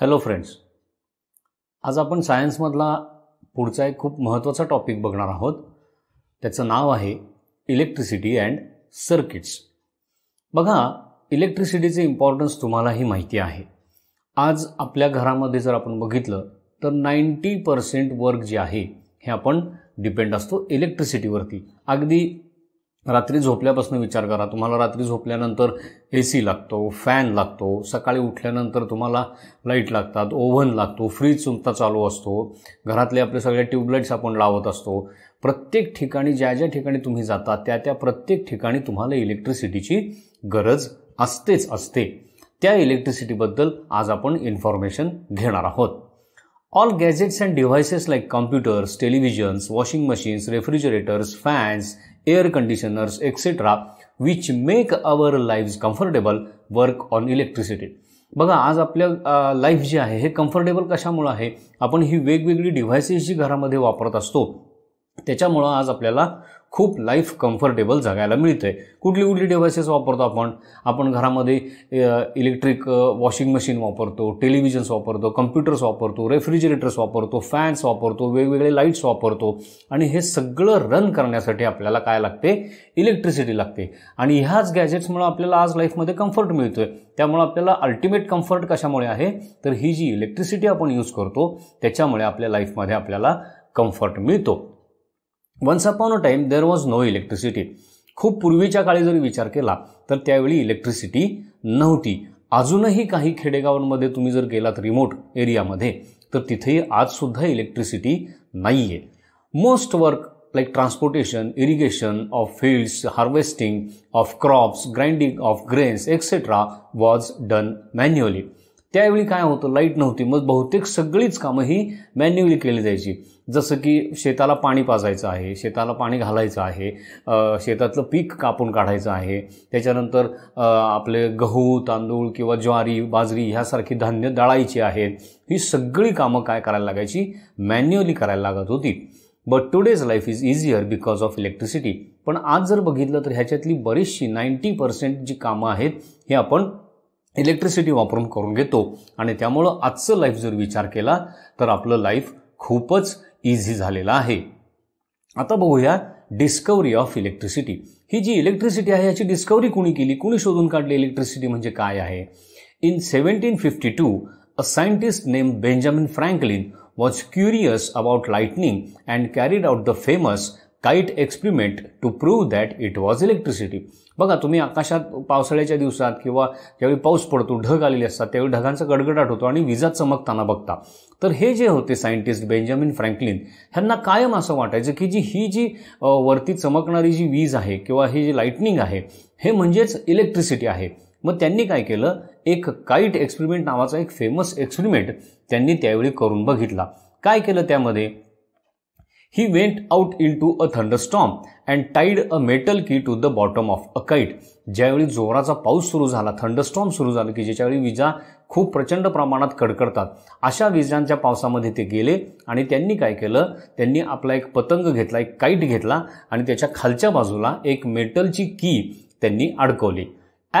Hello friends आज आपण सायन्समधला पुढचा एक खूप महत्त्वाचा टॉपिक बघणार आहोत त्याचं नाव आहे इलेक्ट्रिसिटी अँड सर्किट्स बघा इलेक्ट्रिसिटीचे इम्पॉर्टन्स तुम्हालाही माहिती आहे आज आपल्या घरामध्ये जर आपण बघितलं तर नाईंटी पर्सेंट वर्क जे आहे हे आपण डिपेंड असतो इलेक्ट्रिसिटीवरती अगदी रात्री झोपल्यापासून विचार करा तुम्हाला रात्री झोपल्यानंतर ए सी लागतो फॅन लागतो सकाळी उठल्यानंतर तुम्हाला लाईट लागतात ओव्हन लागतो फ्रीज सुद्धा चालू असतो घरातले आपले सगळे ट्यूबलाईट्स आपण लावत असतो प्रत्येक ठिकाणी ज्या ज्या ठिकाणी तुम्ही जाता त्या त्या प्रत्येक ठिकाणी तुम्हाला इलेक्ट्रिसिटीची गरज असतेच असते त्या इलेक्ट्रिसिटीबद्दल आज आपण इन्फॉर्मेशन घेणार आहोत all gadgets and devices like computers televisions washing machines refrigerators fans air conditioners etcetera which make our life comfortable work on electricity बघा आज आपल्या लाईफ जी आहे हे कम्फर्टेबल कशामुळं आहे आपण ही वेगवेगळी डिव्हायसेस जी घरामध्ये वापरत असतो त्याच्यामुळं आज आपल्याला खूप लाईफ कम्फर्टेबल जगायला आहे कुठली कुठली डिव्हायसेस वापरतो आपण आपण घरामध्ये इलेक्ट्रिक वॉशिंग मशीन वापरतो टेलिव्हिजन्स वापरतो कम्प्युटर्स वापरतो रेफ्रिजरेटर्स वापरतो फॅन्स वापरतो वेगवेगळे लाईट्स वापरतो आणि हे सगळं रन करण्यासाठी आपल्याला काय लागते इलेक्ट्रिसिटी लागते आणि ह्याच गॅजेट्समुळं आपल्याला आज लाईफमध्ये कम्फर्ट मिळतो आहे त्यामुळे आपल्याला अल्टिमेट कम्फर्ट कशामुळे आहे तर ही जी इलेक्ट्रिसिटी आपण यूज करतो त्याच्यामुळे आपल्या लाईफमध्ये आपल्याला कम्फर्ट मिळतो once upon a time there was no electricity खूप पूर्वीच्या काळी जरी विचार केला तर त्यावेळी इलेक्ट्रिसिटी नव्हती अजूनही काही खेडेगावांमध्ये तुम्ही जर गेलात रिमोट एरियामध्ये तर तिथेही आजसुद्धा इलेक्ट्रिसिटी नाही आहे most work like transportation irrigation of fields harvesting of crops grinding of grains etcetera was done manually त्यावेळी काय होतं लाईट नव्हती मग बहुतेक सगळीच कामं ही मॅन्युअली केली जायची जसं की शेताला पाणी पाजायचं आहे शेताला पाणी घालायचं आहे शेतातलं पीक कापून काढायचं आहे त्याच्यानंतर आपले गहू तांदूळ किंवा ज्वारी बाजरी ह्यासारखी धान्य दळायची आहेत ही सगळी कामं काय करायला लागायची मॅन्युअली करायला लागत होती but today's life is easier because of electricity पण आज जर बघितलं तर ह्याच्यातली बरीचशी नाईंटी पर्सेंट जी कामं आहेत हे आपण इलेक्ट्रिसिटी वापरून करून घेतो आणि त्यामुळं आजचं लाईफ जर विचार केला तर आपलं लाईफ खूपच इझी झालेलं आहे आता बघूया डिस्कवरी ऑफ इलेक्ट्रिसिटी ही जी इलेक्ट्रिसिटी आहे याची डिस्कवरी कुणी केली कुणी शोधून काढली इलेक्ट्रिसिटी म्हणजे काय आहे in seventeen fifty two a scientist name Benjamin Franklin was curious about lightning and carried out the famous kite experiment to prove that it was electricity बघा तुम्ही आकाशात पावसाळ्याच्या दिवसात किंवा ज्यावेळी पाऊस पडतो ढग आलेले असतात त्यावेळी ढगांचा गडगडाट होतो आणि विजा चमकताना बघता तर हे जे होते सायंटिस्ट बेंजामिन फ्रँकलिन ह्यांना कायम असं वाटायचं की जी ही जी वरती चमकणारी जी वीज आहे किंवा ही जी लाईटनिंग आहे हे म्हणजेच इलेक्ट्रिसिटी आहे मग त्यांनी काय केलं एक काईट एक्सपेरिमेंट नावाचा एक फेमस एक्सपेरिमेंट त्यांनी त्यावेळी करून बघितला काय केलं त्यामध्ये He went out into a thunderstorm and tied a metal key to the bottom of a kite. ज्यावेळी जोराचा पाऊस सुरू झाला थंडरस्टॉर्म सुरू झालं की ज्याच्यावेळी विजा खूप प्रचंड प्रमाणात कडकडतात अशा विजांच्या पावसामध्ये ते गेले आणि त्यांनी काय केलं त्यांनी आपला एक पतंग घेतला एक काईट घेतला आणि त्याच्या खालच्या बाजूला एक मेटलची की त्यांनी अडकवली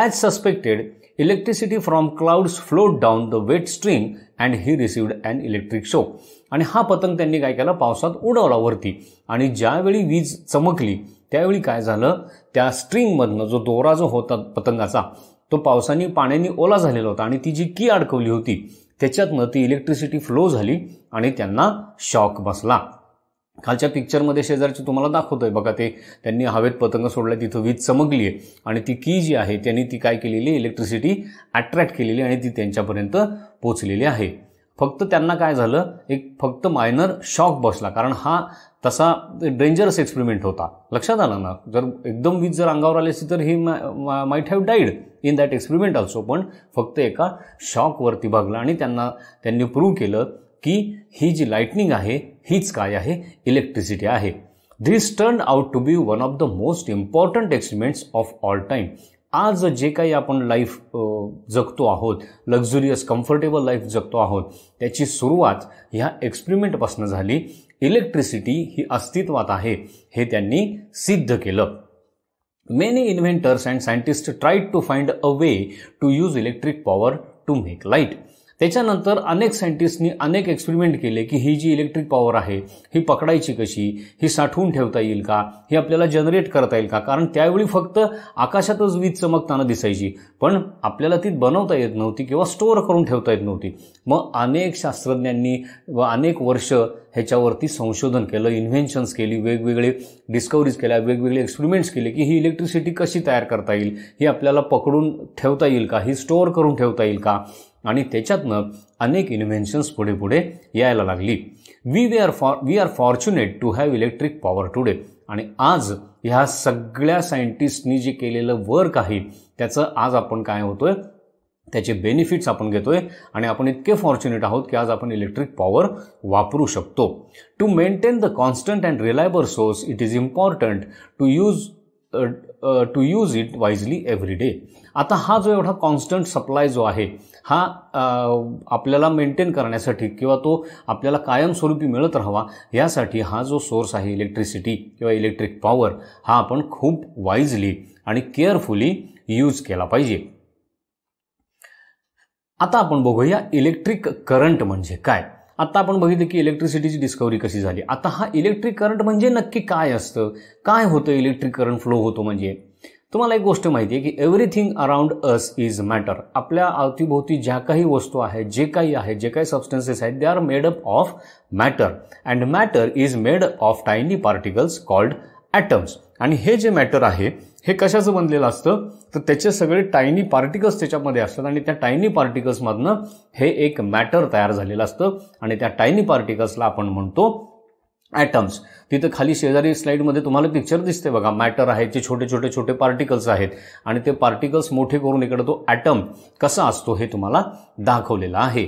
as suspected electricity from clouds float down the wet stream and he received and electric shock आणि हा पतंग त्यांनी काय केला पावसात उडवला वरती आणि ज्यावेळी वीज चमकली त्यावेळी काय झालं त्या स्ट्रिंगमधनं जो दोरा जो होता पतंगाचा तो पावसाने पाण्याने ओला झालेला होता आणि ती जी की अडकवली होती त्याच्यातनं ती इलेक्ट्रिसिटी फ्लो झाली आणि त्यांना शॉक बसला कालच्या पिक्चरमध्ये शेजारची तुम्हाला दाखवतोय बघा ते त्यांनी हवेत पतंग सोडला तिथं वीज चमकली आहे आणि ती की जी आहे त्यांनी ती काय केलेली इलेक्ट्रिसिटी अट्रॅक्ट केलेली आणि ती त्यांच्यापर्यंत पोचलेली आहे फक्त त्यांना काय झालं एक फक्त मायनर शॉक बसला कारण हा तसा डेंजरस एक्सपेरिमेंट होता लक्षात आलं ना जर एकदम वीज जर अंगावर आली असती तर he might have died in that experiment also पण फक्त एका शॉकवरती भागला आणि त्यांना त्यांनी प्रूव्ह केलं की ही जी लाईटनिंग आहे हीच काय आहे इलेक्ट्रिसिटी आहे this turn out to be one of the most important experiments of all time आज जे काही आपण लाईफ जगतो आहोत लक्झुरियस कम्फर्टेबल लाईफ जगतो आहोत त्याची सुरुवात ह्या एक्सपेरिमेंटपासून झाली इलेक्ट्रिसिटी ही अस्तित्वात आहे हे त्यांनी सिद्ध केलं many inventors and scientist tried to find a way to use electric power to make light त्याच्यानंतर अनेक सायंटिस्टनी अनेक एक्सपेरिमेंट केले की ही जी इलेक्ट्रिक पॉवर आहे ही पकडायची कशी ही साठवून ठेवता येईल का ही आपल्याला जनरेट करता येईल का कारण त्यावेळी फक्त आकाशातच वीज चमकताना दिसायची पण आपल्याला ती बनवता येत नव्हती किंवा स्टोअर करून ठेवता येत नव्हती मग अनेक शास्त्रज्ञांनी व अनेक वर्ष ह्याच्यावरती संशोधन केलं इन्व्हेन्शन्स केली वेगवेगळे डिस्कवरीज केल्या वेगवेगळे एक्सपेरिमेंट्स केले की ही इलेक्ट्रिसिटी कशी तयार करता येईल ही आपल्याला पकडून ठेवता येईल का ही स्टोअर करून ठेवता येईल का आणि त्याच्यातनं अनेक इन्व्हेन्शन्स पुढे पुढे यायला लागली we were are for we are fortunate to have electric power today आणि आज ह्या सगळ्या सायंटिस्टनी जे केलेलं वर्क आहे त्याचं आज आपण काय होतोय त्याचे बेनिफिट्स आपण घेतोय आणि आपण इतके फॉर्च्युनेट आहोत की आज आपण इलेक्ट्रिक पॉवर वापरू शकतो to maintain the constant and reliable source it is important to use to use it wisely every day आता हा जो एवढा कॉन्स्टंट सप्लाय जो आहे हा आपल्याला मेंटेन करण्यासाठी किंवा तो आपल्याला कायमस्वरूपी मिळत राहावा यासाठी हा जो सोर्स आहे इलेक्ट्रिसिटी किंवा इलेक्ट्रिक पॉवर हा आपण खूप वाईजली आणि केअरफुली यूज केला पाहिजे आता आपण बघूया इलेक्ट्रिक करंट म्हणजे काय आता आपण बघितलं की इलेक्ट्रिसिटीची डिस्कवरी कशी झाली आता हा इलेक्ट्रिक करंट म्हणजे नक्की काय असतं काय होतं इलेक्ट्रिक करंट फ्लो होतो म्हणजे तुम्हाला एक गोष्ट माहिती आहे की everything around us is matter आपल्या अवतीभोवती ज्या काही वस्तू आहेत जे काही आहेत जे काही सबस्टन्सेस आहेत they are made up of matter and matter is made of tiny particles called atoms आणि हे जे मॅटर आहे हे कशाचं बनलेलं असतं तर त्याचे सगळे टायनी पार्टिकल्स त्याच्यामध्ये असतात आणि त्या टायनी पार्टिकल्समधनं हे एक मॅटर तयार झालेलं असतं आणि त्या टायनी पार्टिकल्सला आपण म्हणतो ॲटम्स तिथं खाली शेजारी स्लाईडमध्ये तुम्हाला पिक्चर दिसते बघा मॅटर आहे जे छोटे छोटे छोटे पार्टिकल्स आहेत आणि ते पार्टिकल्स मोठे करून इकडे तो ॲटम कसा असतो हे तुम्हाला दाखवलेला आहे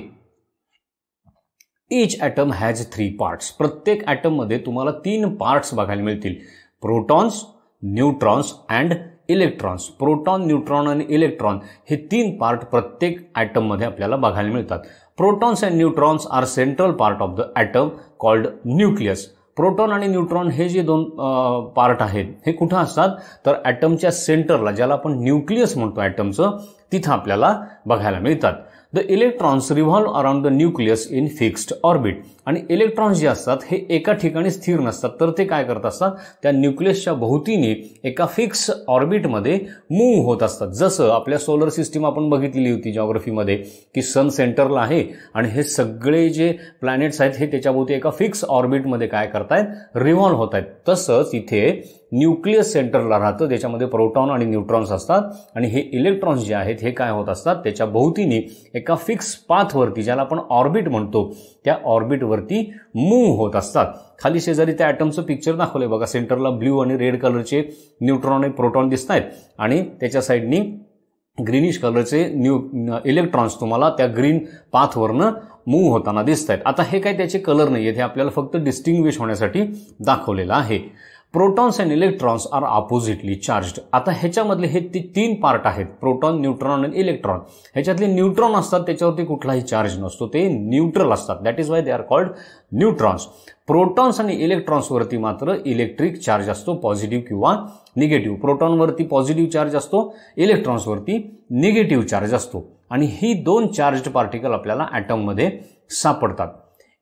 each atom has three parts प्रत्येक ॲटममध्ये तुम्हाला तीन पार्ट्स बघायला मिळतील protons neutrons and electrons proton neutron आणि इलेक्ट्रॉन हे तीन पार्ट प्रत्येक ॲटममध्ये आपल्याला बघायला मिळतात protons and neutrons are central part of the atom called nucleus proton आणि न्यूट्रॉन हे जे दोन पार्ट आहेत हे कुठं असतात तर ॲटमच्या सेंटरला ज्याला आपण न्यूक्लियस म्हणतो ॲटमचं तिथं आपल्याला बघायला मिळतात the electrons revolve around the nucleus in fixed orbit आणि इलेक्ट्रॉन्स जे असतात हे एका ठिकाणी स्थिर नसतात तर ते काय करत असतात त्या न्यूक्लियसच्या भोवतीने एका फिक्स ऑर्बिटमध्ये मूव्ह होत असतात जसं आपल्या सोलर सिस्टीम आपण बघितलेली होती जॉग्रफीमध्ये की सन सेंटरला आहे आणि हे सगळे जे प्लॅनेट्स आहेत हे त्याच्याभोवती एका फिक्स ऑर्बिटमध्ये काय करतायत रिव्हॉल्व्ह होत आहेत तसंच इथे न्यूक्लियस सेंटरला राहतं त्याच्यामध्ये प्रोटॉन आणि न्यूट्रॉन्स असतात आणि हे इलेक्ट्रॉन्स जे आहेत हे काय होत असतात त्याच्या भोवतीने एका फिक्स पाथवरती ज्याला आपण ऑर्बिट म्हणतो त्या ऑर्बिटवरती मूव्ह होत असतात खाली शेजारी त्या ॲटमचं पिक्चर दाखवलं बघा सेंटरला ब्ल्यू आणि रेड कलरचे न्यूट्रॉन आणि प्रोटॉन दिसत आहेत आणि त्याच्या साईडनी ग्रीनिश कलरचे न्यू इलेक्ट्रॉन्स तुम्हाला त्या ग्रीन पाथवरनं मूव्ह होताना दिसत आहेत आता हे काय त्याचे कलर नाही आहेत हे आपल्याला फक्त डिस्टिंग्विश होण्यासाठी दाखवलेलं आहे protons and electrons are oppositely charged आता ह्याच्यामधले हे ती तीन पार्ट आहेत प्रोटॉन न्यूट्रॉन आणि इलेक्ट्रॉन ह्याच्यातले न्यूट्रॉन असतात त्याच्यावरती कुठलाही चार्ज नसतो ते न्यूट्रल असतात that is why they are called neutrons protons आणि इलेक्ट्रॉन्सवरती मात्र इलेक्ट्रिक चार्ज असतो पॉझिटिव्ह किंवा निगेटिव्ह प्रोटॉनवरती पॉझिटिव्ह चार्ज असतो इलेक्ट्रॉन्सवरती निगेटिव्ह चार्ज असतो आणि ही दोन चार्ज पार्टिकल आपल्याला ॲटममध्ये सापडतात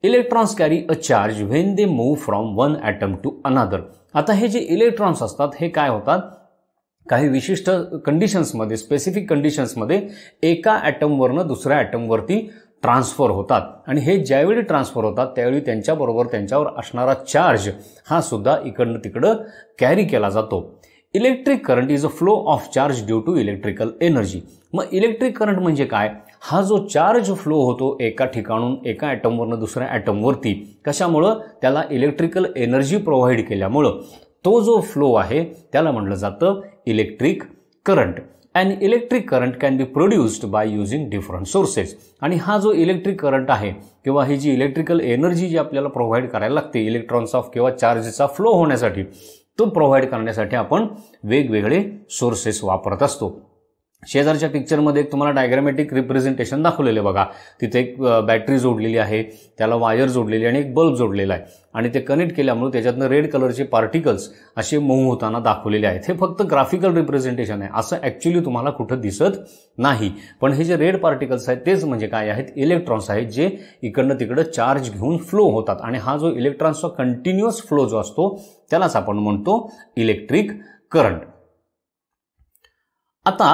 electrons carry a charge when they move from one atom to another आता हे जे इलेक्ट्रॉन्स असतात हे काय होतात काही विशिष्ट कंडिशन्समध्ये स्पेसिफिक कंडिशन्समध्ये एका ॲटमवरनं दुसऱ्या ॲटमवरती ट्रान्सफर होतात आणि हे ज्यावेळी ट्रान्सफर होतात त्यावेळी त्यांच्याबरोबर त्यांच्यावर असणारा चार्ज हा सुद्धा इकडनं तिकडं कॅरी केला जातो electric current is a flow of charge due to electrical energy मग इलेक्ट्रिक करंट म्हणजे काय हा जो चार्ज फ्लो होतो एका ठिकाणून एका ॲटमवरनं दुसऱ्या ॲटमवरती कशामुळं त्याला इलेक्ट्रिकल एनर्जी प्रोव्हाइड केल्यामुळं तो जो फ्लो आहे त्याला म्हटलं जातं electric current and electric current can be produced by using different sources आणि हा जो इलेक्ट्रिक करंट आहे किंवा ही जी इलेक्ट्रिकल एनर्जी जी आपल्याला प्रोव्हाइड करायला लागते इलेक्ट्रॉन्स ऑफ किंवा चार्जचा फ्लो होण्यासाठी तो प्रोव्हाइड करण्यासाठी आपण वेगवेगळे सोर्सेस वापरत असतो शेजारच्या पिक्चरमध्ये एक तुम्हाला डायग्रॅमॅटिक रिप्रेझेंटेशन दाखवलेले बघा तिथे एक बॅटरी जोडलेली आहे त्याला वायर जोडलेली आणि एक बल्ब जोडलेला आहे आणि ते कनेक्ट केल्यामुळे त्याच्यातनं रेड कलरचे पार्टिकल्स असे मोह होताना दाखवलेले आहेत हे फक्त ग्राफिकल रिप्रेझेंटेशन आहे असं ॲक्च्युली तुम्हाला कुठं दिसत नाही पण हे जे रेड पार्टिकल्स आहेत तेच म्हणजे काय आहेत इलेक्ट्रॉन्स आहेत जे इकडनं तिकडं चार्ज घेऊन फ्लो होतात आणि हा जो इलेक्ट्रॉन्सचा कंटिन्युअस फ्लो जो असतो त्यालाच आपण म्हणतो इलेक्ट्रिक करंट आता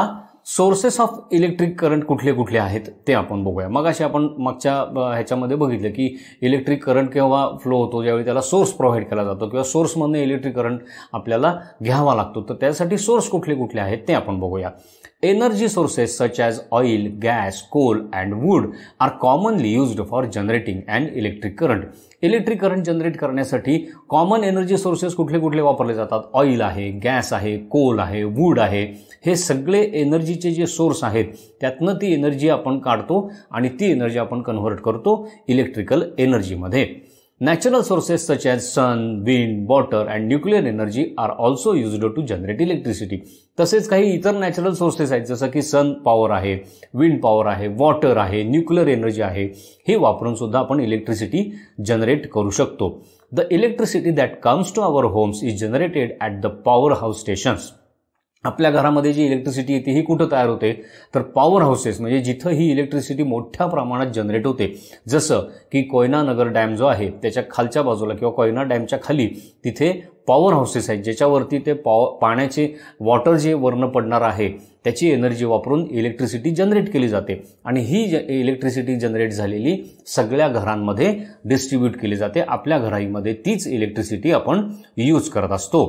सोर्सेस ऑफ इलेक्ट्रिक करंट कुठले कुठले आहेत ते आपण बघूया मग असे आपण मागच्या ह्याच्यामध्ये बघितलं की इलेक्ट्रिक करंट केव्हा फ्लो होतो ज्यावेळी त्याला सोर्स प्रोव्हाइड केला जातो किंवा सोर्समधनं इलेक्ट्रिक करंट आपल्याला घ्यावा लागतो तर त्यासाठी सोर्स कुठले कुठले आहेत ते आपण बघूया energy sources such as oil gas coal and wood are commonly used for generating and electric current electric current generate करण्यासाठी कॉमन एनर्जी सोर्सेस कुठले कुठले वापरले जातात ऑइल आहे गॅस आहे कोल आहे वूड आहे हे सगळे एनर्जीचे जे सोर्स आहेत त्यातनं ती एनर्जी आपण काढतो आणि ती एनर्जी आपण कन्व्हर्ट करतो इलेक्ट्रिकल एनर्जीमध्ये natural sources such as sun wind water and nuclear energy are also used to generate electricity तसेच काही इतर नॅचरल सोर्सेस आहेत जसं की सन पॉवर आहे विंड पॉवर आहे वॉटर आहे न्यूक्लिअर एनर्जी आहे हे वापरून सुद्धा आपण इलेक्ट्रिसिटी जनरेट करू शकतो the electricity that comes to our homes is generated at the power house stations आपल्या घरामध्ये जी इलेक्ट्रिसिटी येते ही कुठं तयार होते तर पॉवर हाऊसेस म्हणजे जिथं ही इलेक्ट्रिसिटी मोठ्या प्रमाणात जनरेट होते जसं की कोयनानगर डॅम जो आहे त्याच्या खालच्या बाजूला किंवा कोयना डॅमच्या खाली तिथे पॉवर हाऊसेस आहेत ज्याच्यावरती ते पॉ पाण्याचे वॉटर जे वर्ण पडणार आहे त्याची एनर्जी वापरून इलेक्ट्रिसिटी जनरेट केली जाते आणि ही ज इलेक्ट्रिसिटी जनरेट झालेली सगळ्या घरांमध्ये डिस्ट्रीब्यूट केली जाते आपल्या घराईमध्ये तीच इलेक्ट्रिसिटी आपण यूज करत असतो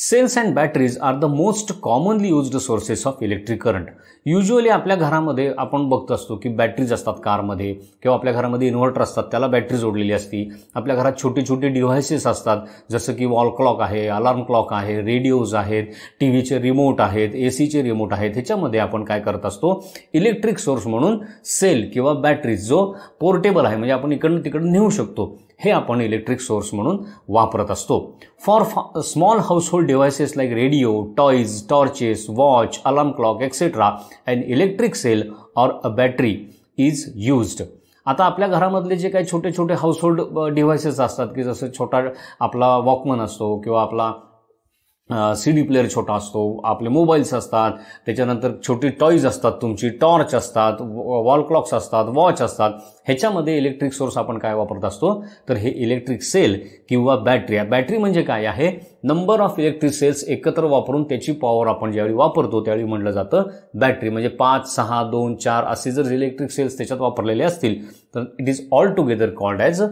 cells and batteries are the most commonly used sources of electric current usually आपल्या घरामध्ये आपण बघत असतो की बॅटरीज असतात कारमध्ये किंवा आपल्या घरामध्ये इन्व्हर्टर असतात त्याला बॅटरी जोडलेली असती आपल्या घरात छोटे छोटे डिव्हायसेस असतात जसं की वॉल क्लॉक आहे अलार्म क्लॉक आहे रेडिओज आहेत टी व्हीचे रिमोट आहेत ए सीचे रिमोट आहेत ह्याच्यामध्ये आपण काय करत असतो इलेक्ट्रिक सोर्स म्हणून सेल किंवा बॅटरीज जो पोर्टेबल आहे म्हणजे आपण इकडनं तिकडं नेऊ शकतो हे आपण इलेक्ट्रिक सोर्स म्हणून वापरत असतो for small small household devices like radio toys torches watch alarm clock etcetera and electric cell or a battery is used आता आपल्या घरामधले जे काही छोटे छोटे हाऊसहोल्ड डिव्हायसेस असतात की जसं छोटा आपला वॉकमन असतो किंवा आपला सी डी प्लेअर छोटा असतो आपले मोबाईल्स असतात त्याच्यानंतर छोटी टॉईज असतात तुमची टॉर्च असतात वॉल क्लॉक्स असतात वॉच असतात ह्याच्यामध्ये इलेक्ट्रिक सोर्स आपण काय वापरत असतो तर हे इलेक्ट्रिक सेल किंवा बॅटरी आहे बॅटरी म्हणजे काय आहे नंबर ऑफ इलेक्ट्रिक सेल्स एकत्र वापरून त्याची पॉवर आपण ज्यावेळी वापरतो त्यावेळी म्हटलं जातं बॅटरी म्हणजे पाच सहा दोन चार असे जर इलेक्ट्रिक सेल्स त्याच्यात वापरलेले असतील तर it is all together called as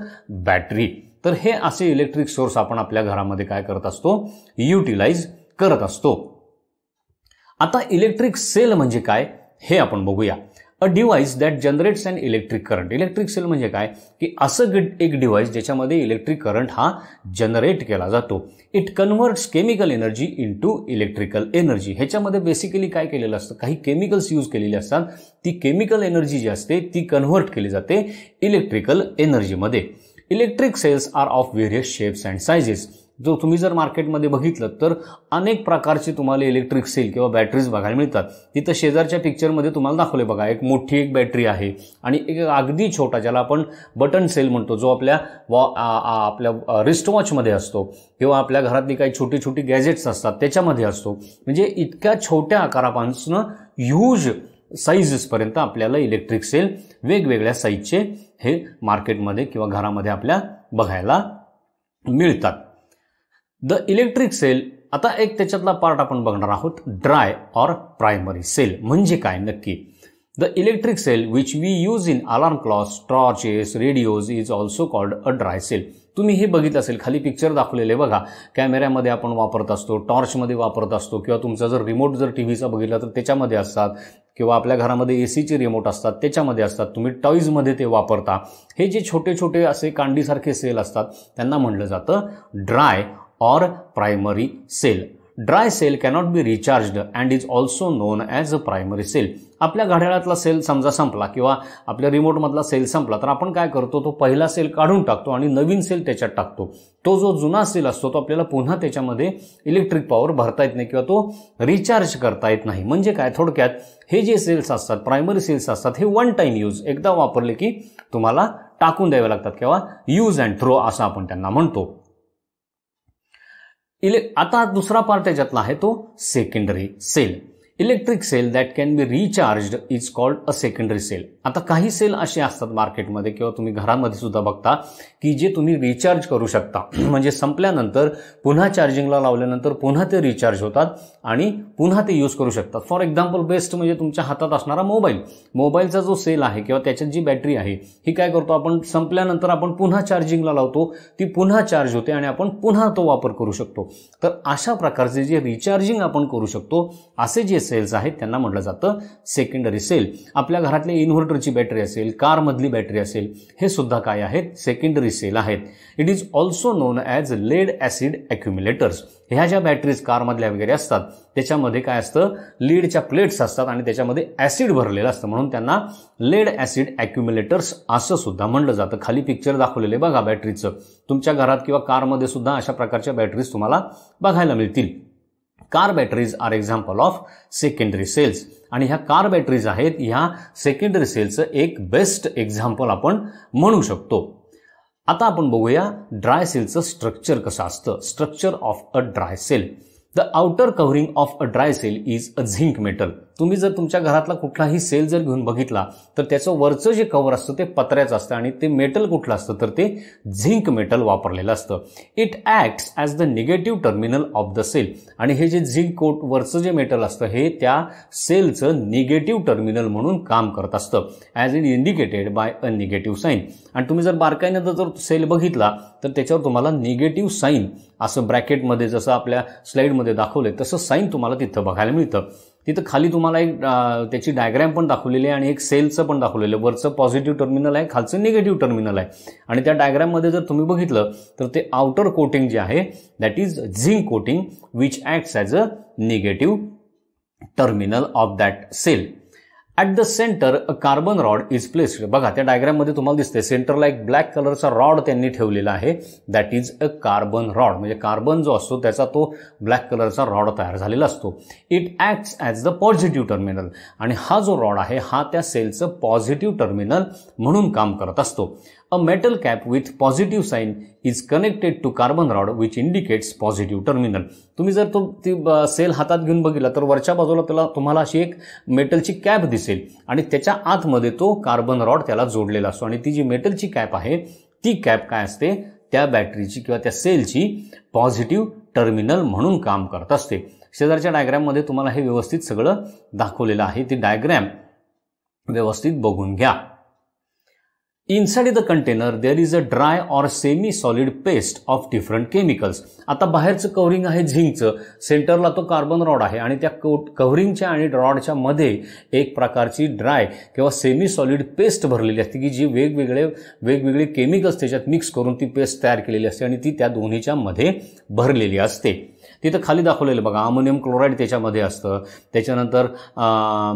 battery तर हे असे इलेक्ट्रिक सोर्स आपण आपल्या घरामध्ये काय करत असतो युटिलाइज करत असतो आता इलेक्ट्रिक सेल म्हणजे काय हे आपण बघूया a device that generates and electric current electric cell म्हणजे काय की असं एक डिव्हाइस ज्याच्यामध्ये इलेक्ट्रिक करंट हा जनरेट केला जातो it converts chemical energy into electrical energy ह्याच्यामध्ये बेसिकली काय केलेलं असतं काही केमिकल्स यूज केलेली असतात ती केमिकल एनर्जी जी असते ती कन्व्हर्ट केली जाते इलेक्ट्रिकल एनर्जीमध्ये electric cells are of various shapes and sizes जो तुम्ही जर मार्केटमध्ये बघितलं तर अनेक प्रकारची तुम्हाला इलेक्ट्रिक सेल किंवा बॅटरीज बघायला मिळतात तिथं शेजारच्या पिक्चरमध्ये तुम्हाला दाखवले बघा एक मोठी एक बॅटरी आहे आणि एक अगदी छोटा ज्याला आपण बटन सेल म्हणतो जो आपल्या वॉ आपल्या रिस्टवॉचमध्ये असतो किंवा आपल्या घरातली काही छोटी छोटी गॅजेट्स असतात त्याच्यामध्ये असतो म्हणजे इतक्या छोट्या आकारापासून ह्यूज साईजेसपर्यंत आपल्याला इलेक्ट्रिक सेल वेगवेगळ्या साईजचे हे मार्केटमध्ये किंवा घरामध्ये आपल्या बघायला मिळतात द इलेक्ट्रिक सेल आता एक त्याच्यातला पार्ट आपण बघणार आहोत ड्राय ऑर प्रायमरी सेल म्हणजे काय नक्की the electric cell which we use in alarm clocks torches radios is also called a dry cell तुम्ही हे बघित असेल खाली पिक्चर दाखवलेले बघा कॅमेऱ्यामध्ये आपण वापरत असतो टॉर्चमध्ये वापरत असतो किंवा तुमचा जर रिमोट जर टी व्हीचा बघितला तर त्याच्यामध्ये असतात किंवा आपल्या घरामध्ये ए सीचे रिमोट असतात त्याच्यामध्ये असतात तुम्ही टॉईजमध्ये ते वापरता हे जे छोटे छोटे असे कांडीसारखे सेल असतात त्यांना म्हटलं जातं dry or primary cell dry cell cannot be recharged and is also known as a primary cell आपल्या घड्याळातला सेल समजा संपला किंवा आपल्या रिमोटमधला सेल संपला तर आपण काय करतो तो पहिला सेल काढून टाकतो आणि नवीन सेल त्याच्यात टाकतो तो जो जुना सेल असतो तो आपल्याला पुन्हा त्याच्यामध्ये इलेक्ट्रिक पॉवर भरता येत नाही किंवा तो रिचार्ज करता येत नाही म्हणजे काय थोडक्यात हे जे सेल्स असतात प्रायमरी सेल्स असतात हे वन टाईम यूज एकदा वापरले की तुम्हाला टाकून द्यावे लागतात किंवा यूज अँड थ्रो असं आपण त्यांना म्हणतो आता दुसरा पार्ट याच्यातला आहे तो secondary cell electric cell that can be recharge is called a secondary cell आता काही सेल असे असतात मार्केटमध्ये किंवा तुम्ही घरामध्ये सुद्धा बघता की जे तुम्ही रिचार्ज करू शकता म्हणजे संपल्यानंतर पुन्हा चार्जिंगला लावल्यानंतर पुन्हा ते रिचार्ज होतात आणि पुन्हा ते यूज करू शकतात फॉर एक्झाम्पल बेस्ट म्हणजे तुमच्या हातात असणारा मोबाईल मोबाईलचा जो सेल आहे किंवा त्याच्यात जी बॅटरी आहे ही काय करतो आपण संपल्यानंतर आपण पुन्हा चार्जिंगला लावतो ती पुन्हा चार्ज होते आणि आपण पुन्हा तो वापर करू शकतो तर अशा प्रकारचे जे रिचार्जिंग आपण करू शकतो असे जे सेल्स आहेत त्यांना म्हटलं जातं सेकंडरी सेल आपल्या घरातले इन्व्हर्ट कॉम्प्युटरची बॅटरी असेल कार कारमधली बॅटरी असेल हे सुद्धा काय आहेत सेकंडरी सेल आहेत it is also known as lead acid accumulators ह्या ज्या बॅटरीज कारमधल्या वगैरे असतात त्याच्यामध्ये काय असतं लीडच्या प्लेट्स असतात आणि त्याच्यामध्ये ॲसिड भरलेलं असतं म्हणून त्यांना लेड ऍसिड ॲक्युम्युलेटर्स असं सुद्धा म्हणलं जातं खाली पिक्चर दाखवलेले बघा बॅटरीचं तुमच्या घरात किंवा कारमध्ये सुद्धा अशा प्रकारच्या बॅटरीज तुम्हाला बघायला मिळतील car batteries are example of secondary cells आणि ह्या कार बॅटरीज आहेत ह्या सेकंडरी सेलचं एक बेस्ट एक्झाम्पल आपण म्हणू शकतो आता आपण बघूया ड्राय सेलचं स्ट्रक्चर कसं असतं structure of a dry cell the outer covering of a dry cell is a zinc metal तुम्ही जर तुमच्या घरातला कुठलाही सेल जर घेऊन बघितला तर त्याचं वरचं जे कवर असतं ते पत्र्याचं असतं आणि ते मेटल कुठलं असतं तर ते झिंक मेटल वापरलेलं असतं it acts as the negative terminal of the cell आणि हे जे झिंक कोट वरचं जे मेटल असतं हे त्या सेलचं निगेटिव्ह टर्मिनल म्हणून काम करत असतं as it indicated by a negative sign आणि तुम्ही जर बारकाईनं जर सेल बघितला तर त्याच्यावर तुम्हाला निगेटिव्ह साईन असं ब्रॅकेटमध्ये जसं आपल्या स्लाईडमध्ये दाखवलंय तसं साईन तुम्हाला तिथं बघायला मिळतं तिथं खाली तुम्हाला एक त्याची डायग्रॅम पण दाखवलेली आहे आणि एक सेलचं पण दाखवलेलं आहे वरचं पॉझिटिव्ह टर्मिनल आहे खालचं निगेटिव्ह टर्मिनल आहे आणि त्या डायग्रॅममध्ये जर तुम्ही बघितलं तर ते आउटर कोटिंग जे आहे that is zinc coating which acts as a negative terminal of that cell at the centre a carbon rod is placed बघा त्या डायग्राममध्ये तुम्हाला दिसते सेंटरला एक ब्लॅक कलरचा रॉड त्यांनी ठेवलेला आहे that is a carbon rod म्हणजे कार्बन जो असतो त्याचा तो ब्लॅक कलरचा रॉड तयार झालेला असतो it acts as the positive terminal आणि हा जो रॉड आहे हा त्या सेलचं पॉझिटिव्ह टर्मिनल म्हणून काम करत असतो A metal cap with positive sign is connected to carbon rod which indicates positive terminal. तुम्ही जर तो ती सेल हातात घेऊन बघितला तर वरच्या बाजूला त्याला तुम्हाला अशी एक मेटलची कॅप दिसेल आणि त्याच्या आतमध्ये तो कार्बन रॉड त्याला जोडलेला असतो आणि ती जी मेटलची कॅप आहे ती कॅप काय असते त्या बॅटरीची किंवा त्या सेलची पॉझिटिव्ह टर्मिनल म्हणून काम करत असते शेजारच्या डायग्रॅममध्ये तुम्हाला हे व्यवस्थित सगळं दाखवलेलं आहे ती डायग्रॅम व्यवस्थित बघून घ्या inside the container there is a dry or semi solid paste of different chemicals आता बाहेरचं कव्हरिंग आहे झिंकचं सेंटरला तो कार्बन रॉड आहे आणि त्या कव्हरिंगच्या आणि रॉडच्या मध्ये एक प्रकारची ड्राय किंवा सेमी सॉलिड पेस्ट भरलेली असते की जी वेगवेगळे वेगवेगळे केमिकल्स त्याच्यात मिक्स करून ती पेस्ट तयार केलेली असते आणि ती त्या दोन्हीच्या मध्ये भरलेली असते तिथं खाली दाखवलेलं बघा अमोनियम क्लोराईड त्याच्यामध्ये असतं त्याच्यानंतर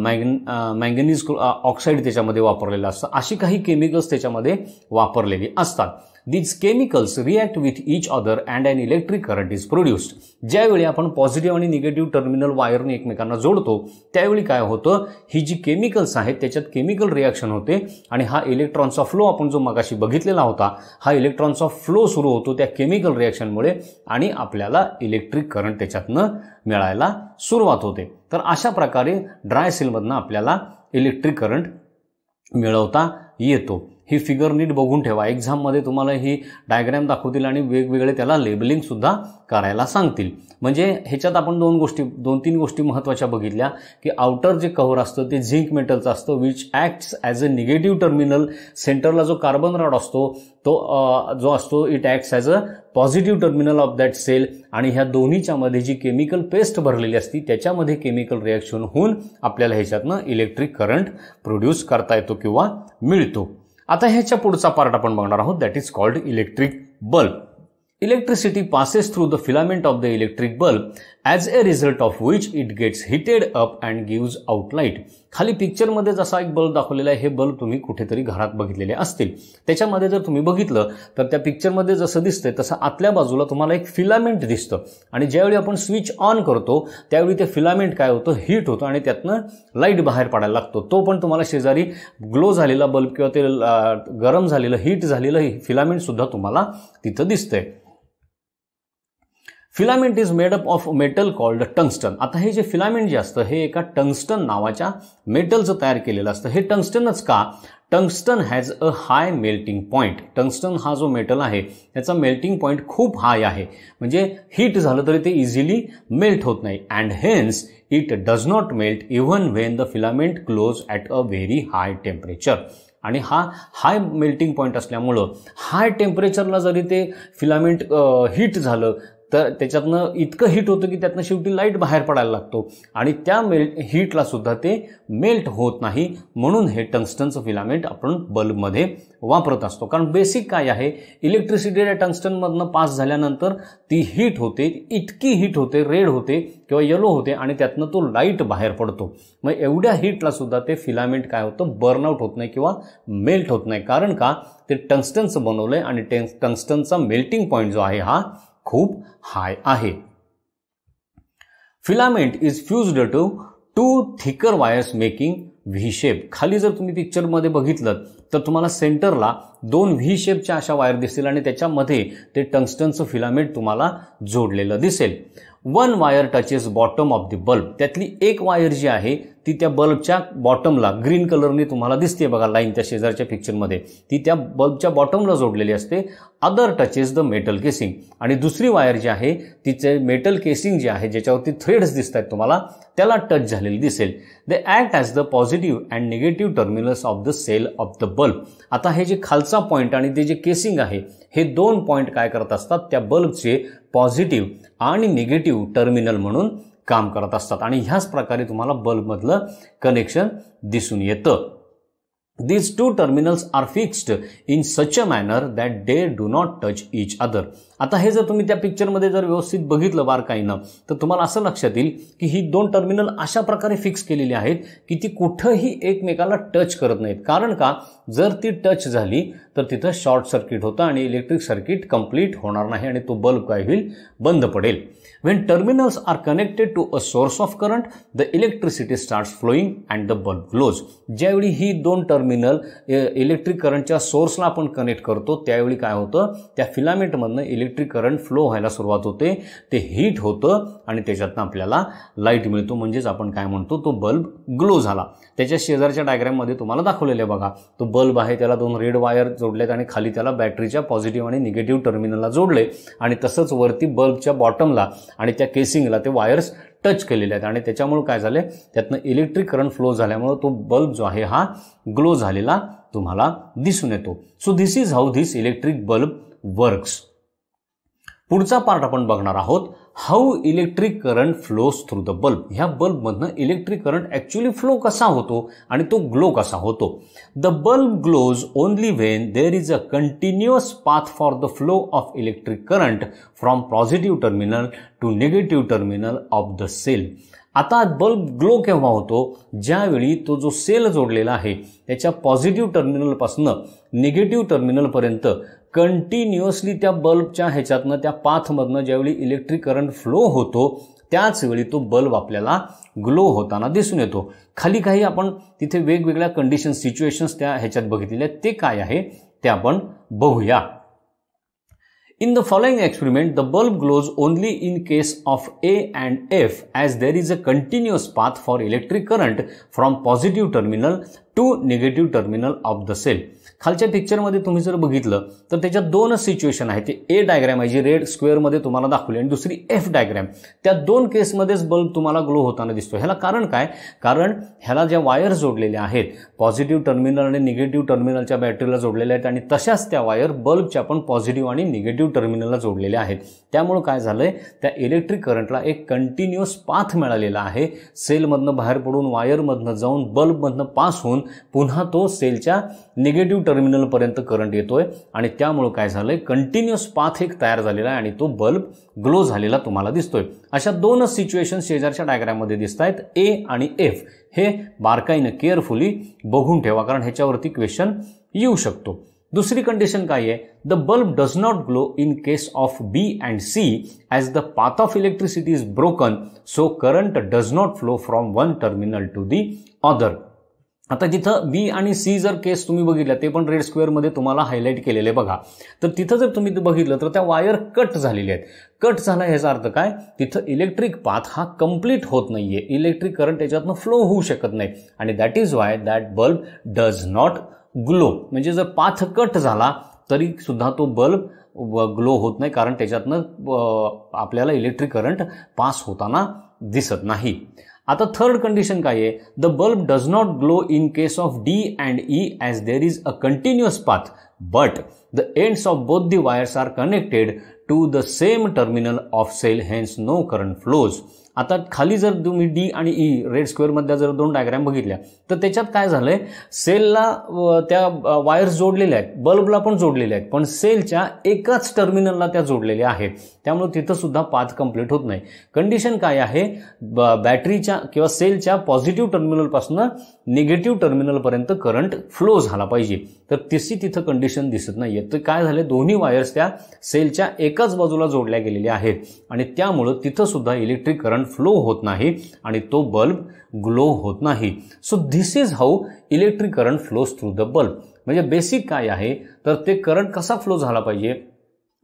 मॅगन मॅंगनीज ऑक्साईड त्याच्यामध्ये वापरलेलं असतं अशी काही केमिकल्स त्याच्यामध्ये वापरलेली असतात these chemicals react with each other and and electric current is produced. ज्यावेळी आपण पॉझिटिव्ह आणि निगेटिव्ह टर्मिनल वायरने एकमेकांना जोडतो त्यावेळी काय होतं ही जी केमिकल्स आहेत त्याच्यात केमिकल रिॲक्शन होते आणि हा इलेक्ट्रॉनचा फ्लो आपण जो मगाशी बघितलेला होता हा इलेक्ट्रॉनचा फ्लो सुरू होतो त्या केमिकल रिॲक्शनमुळे आणि आपल्याला इलेक्ट्रिक करंट त्याच्यातनं मिळायला सुरुवात होते तर अशा प्रकारे ड्राय सेलमधनं आपल्याला इलेक्ट्रिक करंट मिळवता येतो ही फिगर नीट बघून ठेवा एक्झाममध्ये तुम्हाला ही डायग्रॅम दाखवतील आणि वेगवेगळे त्याला लेबलिंगसुद्धा करायला सांगतील म्हणजे ह्याच्यात आपण दोन गोष्टी दोन तीन गोष्टी महत्त्वाच्या बघितल्या की आउटर जे कव्हर असतं ते झिंक मेटलचं असतं which acts as a negative terminal सेंटरला जो कार्बन रॉड असतो तो जो असतो it acts as a positive terminal of that cell आणि ह्या दोन्हीच्यामध्ये जी केमिकल पेस्ट भरलेली असती त्याच्यामध्ये केमिकल रिॲक्शन होऊन आपल्याला ह्याच्यातनं इलेक्ट्रिक करंट प्रोड्यूस करता येतो किंवा मिळतो आता ह्याच्या पुढचा पार्ट आपण बघणार आहोत that is called electric bulb electricity passes through the filament of the electric bulb as a result of which it gets heated up and gives light खाली पिक्चरमध्ये जसा एक बल्ब दाखवलेला आहे हे बल्ब तुम्ही कुठेतरी घरात बघितलेले असतील त्याच्यामध्ये जर तुम्ही बघितलं तर त्या पिक्चरमध्ये जसं दिसतंय तसं आतल्या बाजूला तुम्हाला एक फिलामेंट दिसतं आणि ज्यावेळी आपण स्विच ऑन करतो त्यावेळी ते फिलामेंट काय होतं हीट होतं आणि त्यातनं लाईट बाहेर पडायला लागतो तो पण तुम्हाला शेजारी ग्लो झालेला बल्ब किंवा ते गरम झालेलं हीट झालेलं फिलामेंटसुद्धा तुम्हाला तिथं दिसतंय filament is made up of metal called tungsten आता हे जे फिलामेंट जे असतं हे एका टंगस्टन नावाच्या मेटलचं तयार केलेलं असतं हे टंगस्टनच का tungsten has a high melting point tungsten हा जो मेटल आहे त्याचा मेल्टिंग पॉईंट खूप हाय आहे म्हणजे हीट झालं तरी ते इझिली मेल्ट होत नाही and hence it does not melt even when the filament glows at a very high temperature आणि हा हाय मेल्टिंग पॉईंट असल्यामुळं हाय टेम्परेचरला जरी ते फिलामेंट हीट झालं तर त्याच्यातनं इतकं हीट होतं की त्यातनं शेवटी लाईट बाहेर पडायला लागतो आणि त्या मेल हीटला सुद्धा ते मेल्ट होत नाही म्हणून हे टंगस्टनचं फिलामेंट आपण बल्बमध्ये वापरत असतो कारण बेसिक काय आहे इलेक्ट्रिसिटी टंगस्टनमधनं पास झाल्यानंतर ती हीट होते इतकी हीट होते रेड होते किंवा येलो होते आणि त्यातनं तो लाईट बाहेर पडतो मग एवढ्या हीटला सुद्धा ते फिलामेंट काय होतं बर्नआउट होत नाही किंवा मेल्ट होत नाही कारण का ते टंगस्टनचं बनवलं आहे आणि टंगस्टनचा मेल्टिंग पॉईंट जो आहे हा खूप हाय आहे filament is fused to two thicker wires making V shape खाली जर तुम्ही पिक्चरमध्ये बघितलं तर तुम्हाला सेंटरला दोन व्ही शेपच्या अशा वायर दिसतील आणि त्याच्यामध्ये ते टंगस्टनचं फिलामेंट तुम्हाला जोडलेलं दिसेल one wire touches bottom of the bulb त्यातली एक वायर जी आहे ती त्या बल्बच्या बॉटमला ग्रीन कलरने तुम्हाला दिसते बघा लाईन त्या शेजारच्या पिक्चरमध्ये ती त्या बल्बच्या बॉटमला जोडलेली असते other is the metal casing आणि दुसरी वायर जी आहे तिचे मेटल केसिंग जे आहे ज्याच्यावरती थ्रेड्स दिसत आहेत तुम्हाला त्याला टच झालेली दिसेल they act as the positive and negative terminals of the cell of the bulb आता हे जे खालचा पॉईंट आणि ते जे केसिंग आहे हे दोन पॉईंट काय करत असतात त्या बल्बचे पॉझिटिव्ह आणि निगेटिव्ह टर्मिनल म्हणून काम करत असतात आणि ह्याच प्रकारे तुम्हाला बल्बमधलं कनेक्शन दिसून येतं these two terminals are fixed in such a manner that they do not touch each other आता हे जर तुम्ही त्या पिक्चरमध्ये जर व्यवस्थित बघितलं बारकाईनं तर तुम्हाला असं लक्षात येईल की ही दोन टर्मिनल अशा प्रकारे फिक्स केलेली आहेत की ती कुठंही एकमेकाला टच करत नाहीत कारण का जर ती टच झाली तर तिथं शॉर्ट सर्किट होतं आणि इलेक्ट्रिक सर्किट कंप्लीट होणार नाही आणि तो बल्ब काय होईल बंद पडेल when terminals are connected to a source of current the electricity start flowing and the bulb glows ज्यावेळी ही दोन टर्मिनल इलेक्ट्रिक करंटच्या सोर्सला आपण कनेक्ट करतो त्यावेळी काय होतं त्या फिलामेंटमधनं इलेक्ट्रिक इलेक्ट्रिक करंट फ्लो व्हायला सुरुवात होते ते हीट होतं आणि त्याच्यातनं आपल्याला लाईट मिळतो म्हणजेच आपण काय म्हणतो तो बल्ब ग्लो झाला त्याच्या शेजारच्या डायग्राममध्ये तुम्हाला दाखवलेलं आहे बघा तो बल्ब आहे त्याला दोन रेड वायर जोडलेत आणि खाली त्याला बॅटरीच्या पॉझिटिव्ह आणि निगेटिव्ह टर्मिनलला जोडले आणि तसंच वरती बल्बच्या बॉटमला आणि त्या केसिंगला ते वायर्स टच केलेले आहेत आणि त्याच्यामुळे काय झाले त्यातनं इलेक्ट्रिक करंट फ्लो झाल्यामुळं तो बल्ब जो आहे हा ग्लो झालेला तुम्हाला दिसून येतो so this this is how this electric bulb works पुढचा पार्ट आपण बघणार आहोत how electric current flows through the bulb ह्या बल्बमधनं इलेक्ट्रिक करंट ॲक्च्युली फ्लो कसा होतो आणि तो ग्लो कसा होतो the bulb glows only when there is a continuous path for the flow of electric current from positive terminal to negative terminal of the cell आता bulb glow केव्हा होतो ज्यावेळी तो जो सेल जोडलेला आहे त्याच्या पॉझिटिव्ह टर्मिनलपासनं निगेटिव्ह टर्मिनलपर्यंत कंटिन्युअसली त्या बल्बच्या ह्याच्यातनं त्या पाथमधनं ज्यावेळी इलेक्ट्रिक करंट फ्लो होतो त्याचवेळी तो बल्ब आपल्याला ग्लो होताना दिसून येतो खाली काही आपण तिथे वेगवेगळ्या कंडिशन सिच्युएशन्स त्या ह्याच्यात बघितलेल्या ते काय आहे ते आपण बघूया in the following experiment the bulb glows only in case of A and F as there is a continuous path for electric current from positive terminal to negative terminal of the cell खालच्या पिक्चरमध्ये तुम्ही जर बघितलं तर त्याच्या दोन situation आहेत ते ए डायग्रॅम आहे जी रेड स्क्वेअरमध्ये तुम्हाला दाखवली आणि दुसरी एफ डायग्रॅम त्या दोन केसमध्येच बल्ब तुम्हाला ग्लो होताना दिसतो ह्याला कारण काय कारण ह्याला ज्या वायर जोडलेल्या आहेत पॉझिटिव्ह टर्मिनल आणि निगेटिव्ह टर्मिनलच्या बॅटरीला जोडलेल्या आहेत आणि तशाच त्या वायर बल्बच्या पण पॉझिटिव्ह आणि निगेटिव्ह टर्मिनलला जोडलेल्या आहेत त्यामुळं काय झालंय त्या इलेक्ट्रिक करंटला एक कंटिन्युअस पाथ मिळालेला आहे सेलमधनं बाहेर पडून वायरमधनं जाऊन बल्बमधनं पास होऊन पुन्हा तो सेलच्या निगेटिव्ह टर्मिनलपर्यंत करंट येतोय आणि त्यामुळं काय झालं आहे कंटिन्युअस पाथ एक तयार झालेला आहे आणि तो बल्ब ग्लो झालेला तुम्हाला दिसतोय अशा दोनच सिच्युएशन शेजारच्या डायग्राममध्ये दिसत आहेत ए आणि एफ हे बारकाईनं केअरफुली बघून ठेवा कारण ह्याच्यावरती क्वेश्चन येऊ शकतो दुसरी कंडिशन काय आहे the bulb does not glow in case of B and C as the path of electricity is broken so current does not flow from one terminal to the other आता जिथं बी आणि C जर केस तुम्ही बघितल्या ते पण रेड स्क्वेअरमध्ये तुम्हाला हायलाईट केलेले बघा तर तिथं जर तुम्ही बघितलं तर त्या वायर कट झालेल्या आहेत कट झाला ह्याचा अर्थ काय तिथं इलेक्ट्रिक पाथ हा कंप्लीट होत नाही आहे इलेक्ट्रिक करंट याच्यातनं फ्लो होऊ शकत नाही आणि that is why that bulb does not glow म्हणजे जर पाथ कट झाला तरी सुद्धा तो बल्ब ग्लो होत नाही कारण त्याच्यातनं आपल्याला इलेक्ट्रिक करंट पास होताना दिसत नाही आता थर्ड कंडिशन काय आहे the bulb does not glow in case of D and E as there is a continuous path but the ends of both the wires are connected to the same terminal of cell hence no current flows आता खाली जर तुम्ही D आणि E red स्क्वेअरमधल्या जर दोन diagram बघितल्या तर त्याच्यात काय झालं आहे सेलला त्या वायर्स जोडलेल्या आहेत बल्बला पण जोडलेल्या आहेत पण सेलच्या एकाच टर्मिनलला त्या जोडलेल्या आहेत त्यामुळे तिथंसुद्धा सुद्धा पाथ कंप्लीट होत नाही कंडिशन काय आहे बॅटरीच्या किंवा सेलच्या पॉझिटिव्ह टर्मिनलपासून निगेटिव्ह टर्मिनलपर्यंत करंट फ्लो झाला पाहिजे तर तिसरी तिथं कंडिशन दिसत नाही आहे तर काय झालं दोन्ही वायर्स त्या सेलच्या एक एकाच बाजूला जोडल्या गेलेल्या आहेत आणि त्यामुळं तिथंसुद्धा इलेक्ट्रिक करंट फ्लो होत नाही आणि तो बल्ब ग्लो होत नाही so this is how electric current flows through the bulb म्हणजे बेसिक काय आहे तर ते करंट कसा फ्लो झाला पाहिजे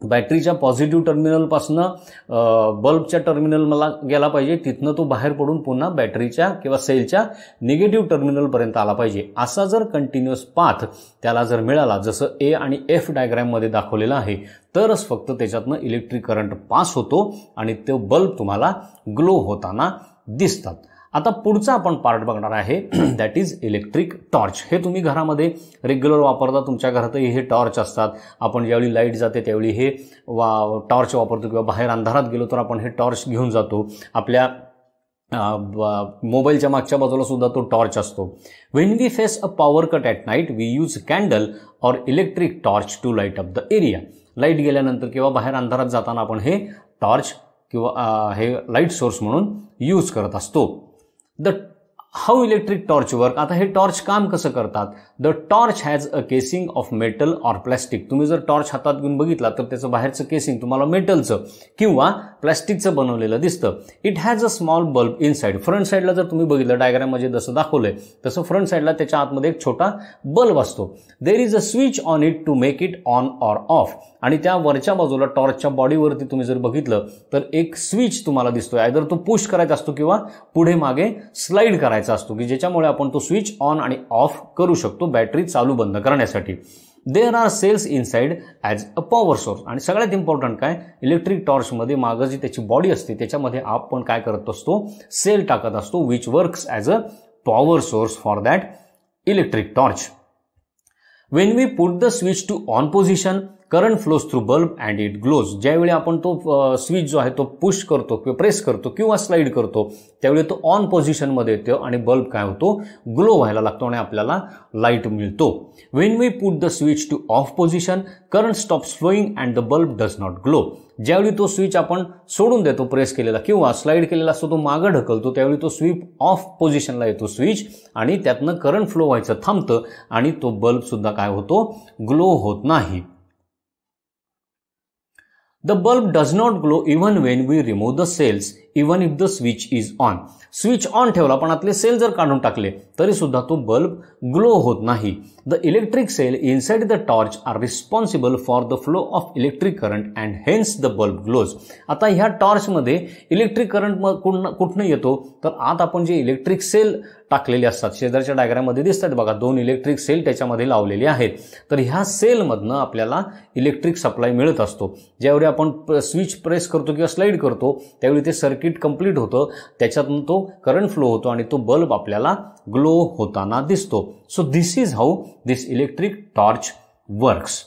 बॅटरीच्या पॉझिटिव्ह टर्मिनलपासनं बल्बच्या मला गेला पाहिजे तिथनं तो बाहेर पडून पुन्हा बॅटरीच्या किंवा सेलच्या निगेटिव्ह टर्मिनलपर्यंत आला पाहिजे असा जर कंटिन्युअस पाथ त्याला जर मिळाला जसं ए आणि एफ डायग्रॅममध्ये दाखवलेला आहे तरच फक्त त्याच्यातनं इलेक्ट्रिक करंट पास होतो आणि तो बल्ब तुम्हाला ग्लो होताना दिसतात आता पुढचा आपण पार्ट बघणार आहे दॅट इज इलेक्ट्रिक टॉर्च हे तुम्ही घरामध्ये रेग्युलर वापरता तुमच्या घरातही हे टॉर्च असतात आपण ज्यावेळी लाईट जाते त्यावेळी हे वा टॉर्च वापरतो किंवा बाहेर अंधारात गेलो तर आपण हे टॉर्च घेऊन जातो आपल्या मोबाईलच्या मागच्या बाजूला सुद्धा तो टॉर्च असतो when we face a power cut at night we use candle और electric torch to light up the area light गेल्यानंतर किंवा बाहेर अंधारात जाताना आपण हे टॉर्च किंवा हे लाईट सोर्स म्हणून यूज करत असतो the how electric torch work आता हे टॉर्च काम कसं करतात the torch has a casing of metal or plastic तुम्ही जर टॉर्च हातात घेऊन बघितला तर त्याचं बाहेरचं केसिंग तुम्हाला मेटलचं किंवा प्लॅस्टिकचं बनवलेलं दिसतं it has a small bulb inside front साईडला जर तुम्ही बघितलं डायग्राम मध्ये जसं दाखवलंय तसं फ्रंट साईडला त्याच्या आतमध्ये एक छोटा बल्ब असतो there is a switch on it to make it on or off आणि त्या वरच्या बाजूला टॉर्चच्या बॉडीवरती तुम्ही जर बघितलं तर एक स्विच तुम्हाला दिसतोय आयदर तो पुश करायचा असतो किंवा पुढे मागे स्लाईड करायचा करायचा असतो की ज्याच्यामुळे आपण तो स्विच ऑन आणि ऑफ करू शकतो बॅटरी चालू बंद करण्यासाठी there are cells inside as a power source आणि सगळ्यात इम्पॉर्टंट काय इलेक्ट्रिक टॉर्चमध्ये मागं जी त्याची बॉडी असते त्याच्यामध्ये आपण काय करत असतो सेल टाकत असतो which works as a power source for that electric torch when we put the switch to on position current flows through bulb and it glows ज्यावेळी आपण तो स्विच जो आहे तो पुश करतो किंवा प्रेस करतो किंवा स्लाईड करतो त्यावेळी तो ऑन पोझिशनमध्ये येतो आणि बल्ब काय होतो ग्लो व्हायला लागतो आणि आपल्याला लाईट मिळतो when we put the switch to off position current stop flowing and the bulb does not glow ज्यावेळी तो स्विच आपण सोडून देतो प्रेस केलेला किंवा स्लाईड केलेला असतो तो मागं ढकलतो त्यावेळी तो स्वीप ऑफ पोझिशनला येतो स्विच आणि त्यातनं करंट फ्लो व्हायचं थांबतं आणि तो बल्बसुद्धा काय होतो ग्लो होत नाही The bulb does not glow even when we remove the cells even if the switch is on switch on ठेवला पण आतले सेल जर काढून टाकले तरी सुद्धा तो बल्ब ग्लो होत नाही the electric cell inside the torch are responsible for the flow of electric current and hence the bulb glows आता ह्या टॉर्चमध्ये इलेक्ट्रिक करंट कुठं कुठनं येतो तर आत आपण जे इलेक्ट्रिक सेल टाकलेले असतात शेजारच्या डायग्राममध्ये दिसतात बघा दोन इलेक्ट्रिक सेल त्याच्यामध्ये लावलेले आहेत तर ह्या सेलमधनं आपल्याला इलेक्ट्रिक सप्लाय मिळत असतो ज्यावेळी आपण स्विच प्रेस करतो किंवा स्लाईड करतो त्यावेळी ते सर्किट सर्किट कंप्लीट होतं त्याच्यातून तो करंट फ्लो होतो आणि तो बल्ब आपल्याला ग्लो होताना दिसतो so this is how this electric torch works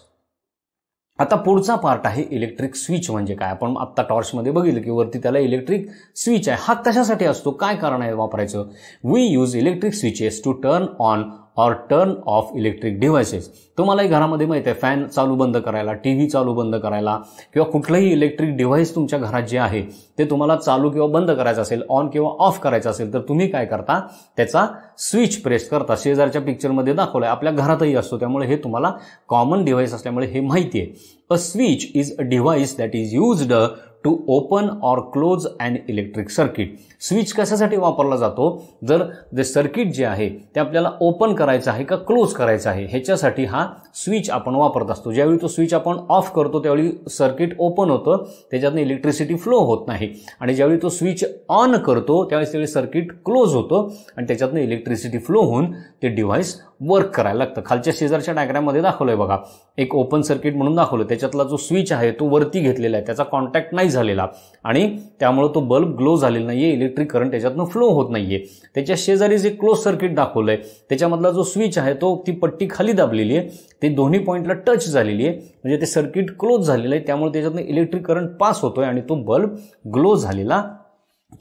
आता पुढचा पार्ट आहे इलेक्ट्रिक स्विच म्हणजे काय आपण आत्ता टॉर्चमध्ये बघितलं की वरती त्याला इलेक्ट्रिक स्विच आहे हा कशासाठी असतो काय कारण आहे वापरायचं we use electric switches to turn on or turn off electric devices तुम्हालाही घरामध्ये माहिती आहे फॅन चालू बंद करायला टी व्ही चालू बंद करायला किंवा कुठलंही इलेक्ट्रिक डिव्हाइस तुमच्या घरात जे आहे ते तुम्हाला चालू किंवा बंद करायचं असेल ऑन किंवा ऑफ करायचं असेल तर तुम्ही काय करता त्याचा स्विच प्रेस करता शेजारच्या पिक्चरमध्ये दाखवलं आहे आपल्या घरातही असतो त्यामुळे हे तुम्हाला कॉमन डिव्हाइस असल्यामुळे हे माहिती आहे a switch is a device that is used to open or close and electric circuit switch कशासाठी वापरला जातो जर जे सर्किट जे आहे ते आपल्याला ओपन करायचं आहे का क्लोज करायचं आहे ह्याच्यासाठी हा स्विच आपण वापरत असतो ज्यावेळी तो स्विच आपण ऑफ करतो त्यावेळी सर्किट ओपन होतं त्याच्यातनं इलेक्ट्रिसिटी फ्लो होत नाही आणि ज्यावेळी तो स्विच ऑन करतो त्यावेळेस त्यावेळी सर्किट क्लोज होतं आणि त्याच्यातनं इलेक्ट्रिसिटी फ्लो होऊन ते डिव्हाइस वर्क करायला लागतं खालच्या शेजारच्या डायग्राममध्ये दाखवलं आहे बघा एक ओपन सर्किट म्हणून दाखवलं त्याच्यातला जो स्विच आहे तो वरती घेतलेला आहे त्याचा कॉन्टॅक्ट नाही झालेला आणि त्यामुळं तो बल्ब ग्लो झालेला नाही आहे इलेक्ट्रिक करंट त्याच्यातनं फ्लो होत नाही आहे त्याच्या शेजारी जे क्लोज सर्किट दाखवलं आहे त्याच्यामधला जो स्विच आहे तो ती पट्टी खाली दाबलेली आहे ते दोन्ही पॉईंटला टच झालेली आहे म्हणजे ते सर्किट क्लोज झालेलं आहे त्यामुळे त्याच्यातनं इलेक्ट्रिक करंट पास होतोय आणि तो बल्ब ग्लो झालेला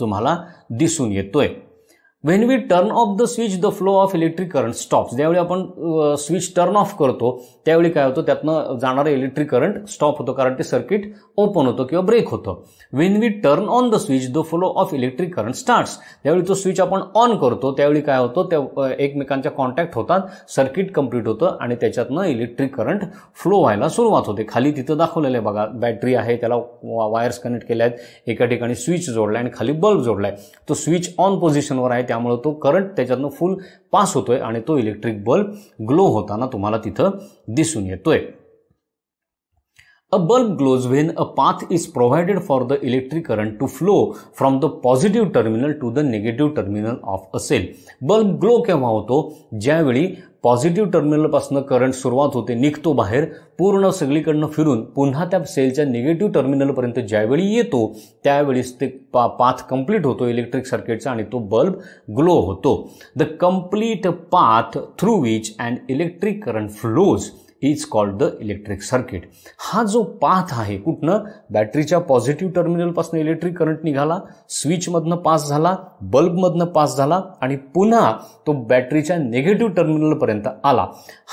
तुम्हाला दिसून येतोय when we turn off the switch the flow of electric current stop ज्यावेळी आपण स्विच टर्न ऑफ करतो त्यावेळी काय होतं त्यातनं जाणारं इलेक्ट्रिक करंट स्टॉप होतो कारण ते सर्किट ओपन होतं किंवा ब्रेक होतं when we turn on the switch the flow of electric current starts ज्यावेळी तो स्विच आपण ऑन करतो त्यावेळी काय होतं त्या एकमेकांच्या कॉन्टॅक्ट होतात सर्किट कंप्लीट होतं आणि त्याच्यातनं इलेक्ट्रिक करंट फ्लो व्हायला सुरुवात होते खाली तिथं दाखवलेलं आहे बघा बॅटरी आहे त्याला वायर्स कनेक्ट केल्या आहेत एका ठिकाणी स्विच जोडला आणि खाली बल्ब जोडला आहे तो स्विच ऑन पोझिशनवर आहे त्यामुळं तो करंट त्याच्यातनं फुल पास होतोय आणि तो इलेक्ट्रिक बल्ब ग्लो होताना तुम्हाला तिथं दिसून येतोय a bulb glows when a path is provided for the electric current to flow from the positive terminal to the negative terminal off असेल बल्ब ग्लो केव्हा होतो ज्यावेळी पॉझिटिव्ह टर्मिनलपासून करंट सुरुवात होते निघतो बाहेर पूर्ण सगळीकडनं फिरून पुन्हा त्या सेलच्या निगेटिव्ह टर्मिनलपर्यंत ज्यावेळी येतो त्यावेळीच ते पा पाथ कंप्लीट होतो इलेक्ट्रिक सर्किटचा आणि तो बल्ब ग्लो होतो the complete path through which and electric current flows is called the electric circuit हा जो पाथ आहे कुठनं बॅटरीच्या पॉझिटिव्ह टर्मिनलपासून इलेक्ट्रिक करंट निघाला स्विचमधनं पास झाला बल्बमधनं पास झाला आणि पुन्हा तो बॅटरीच्या निगेटिव्ह टर्मिनलपर्यंत आला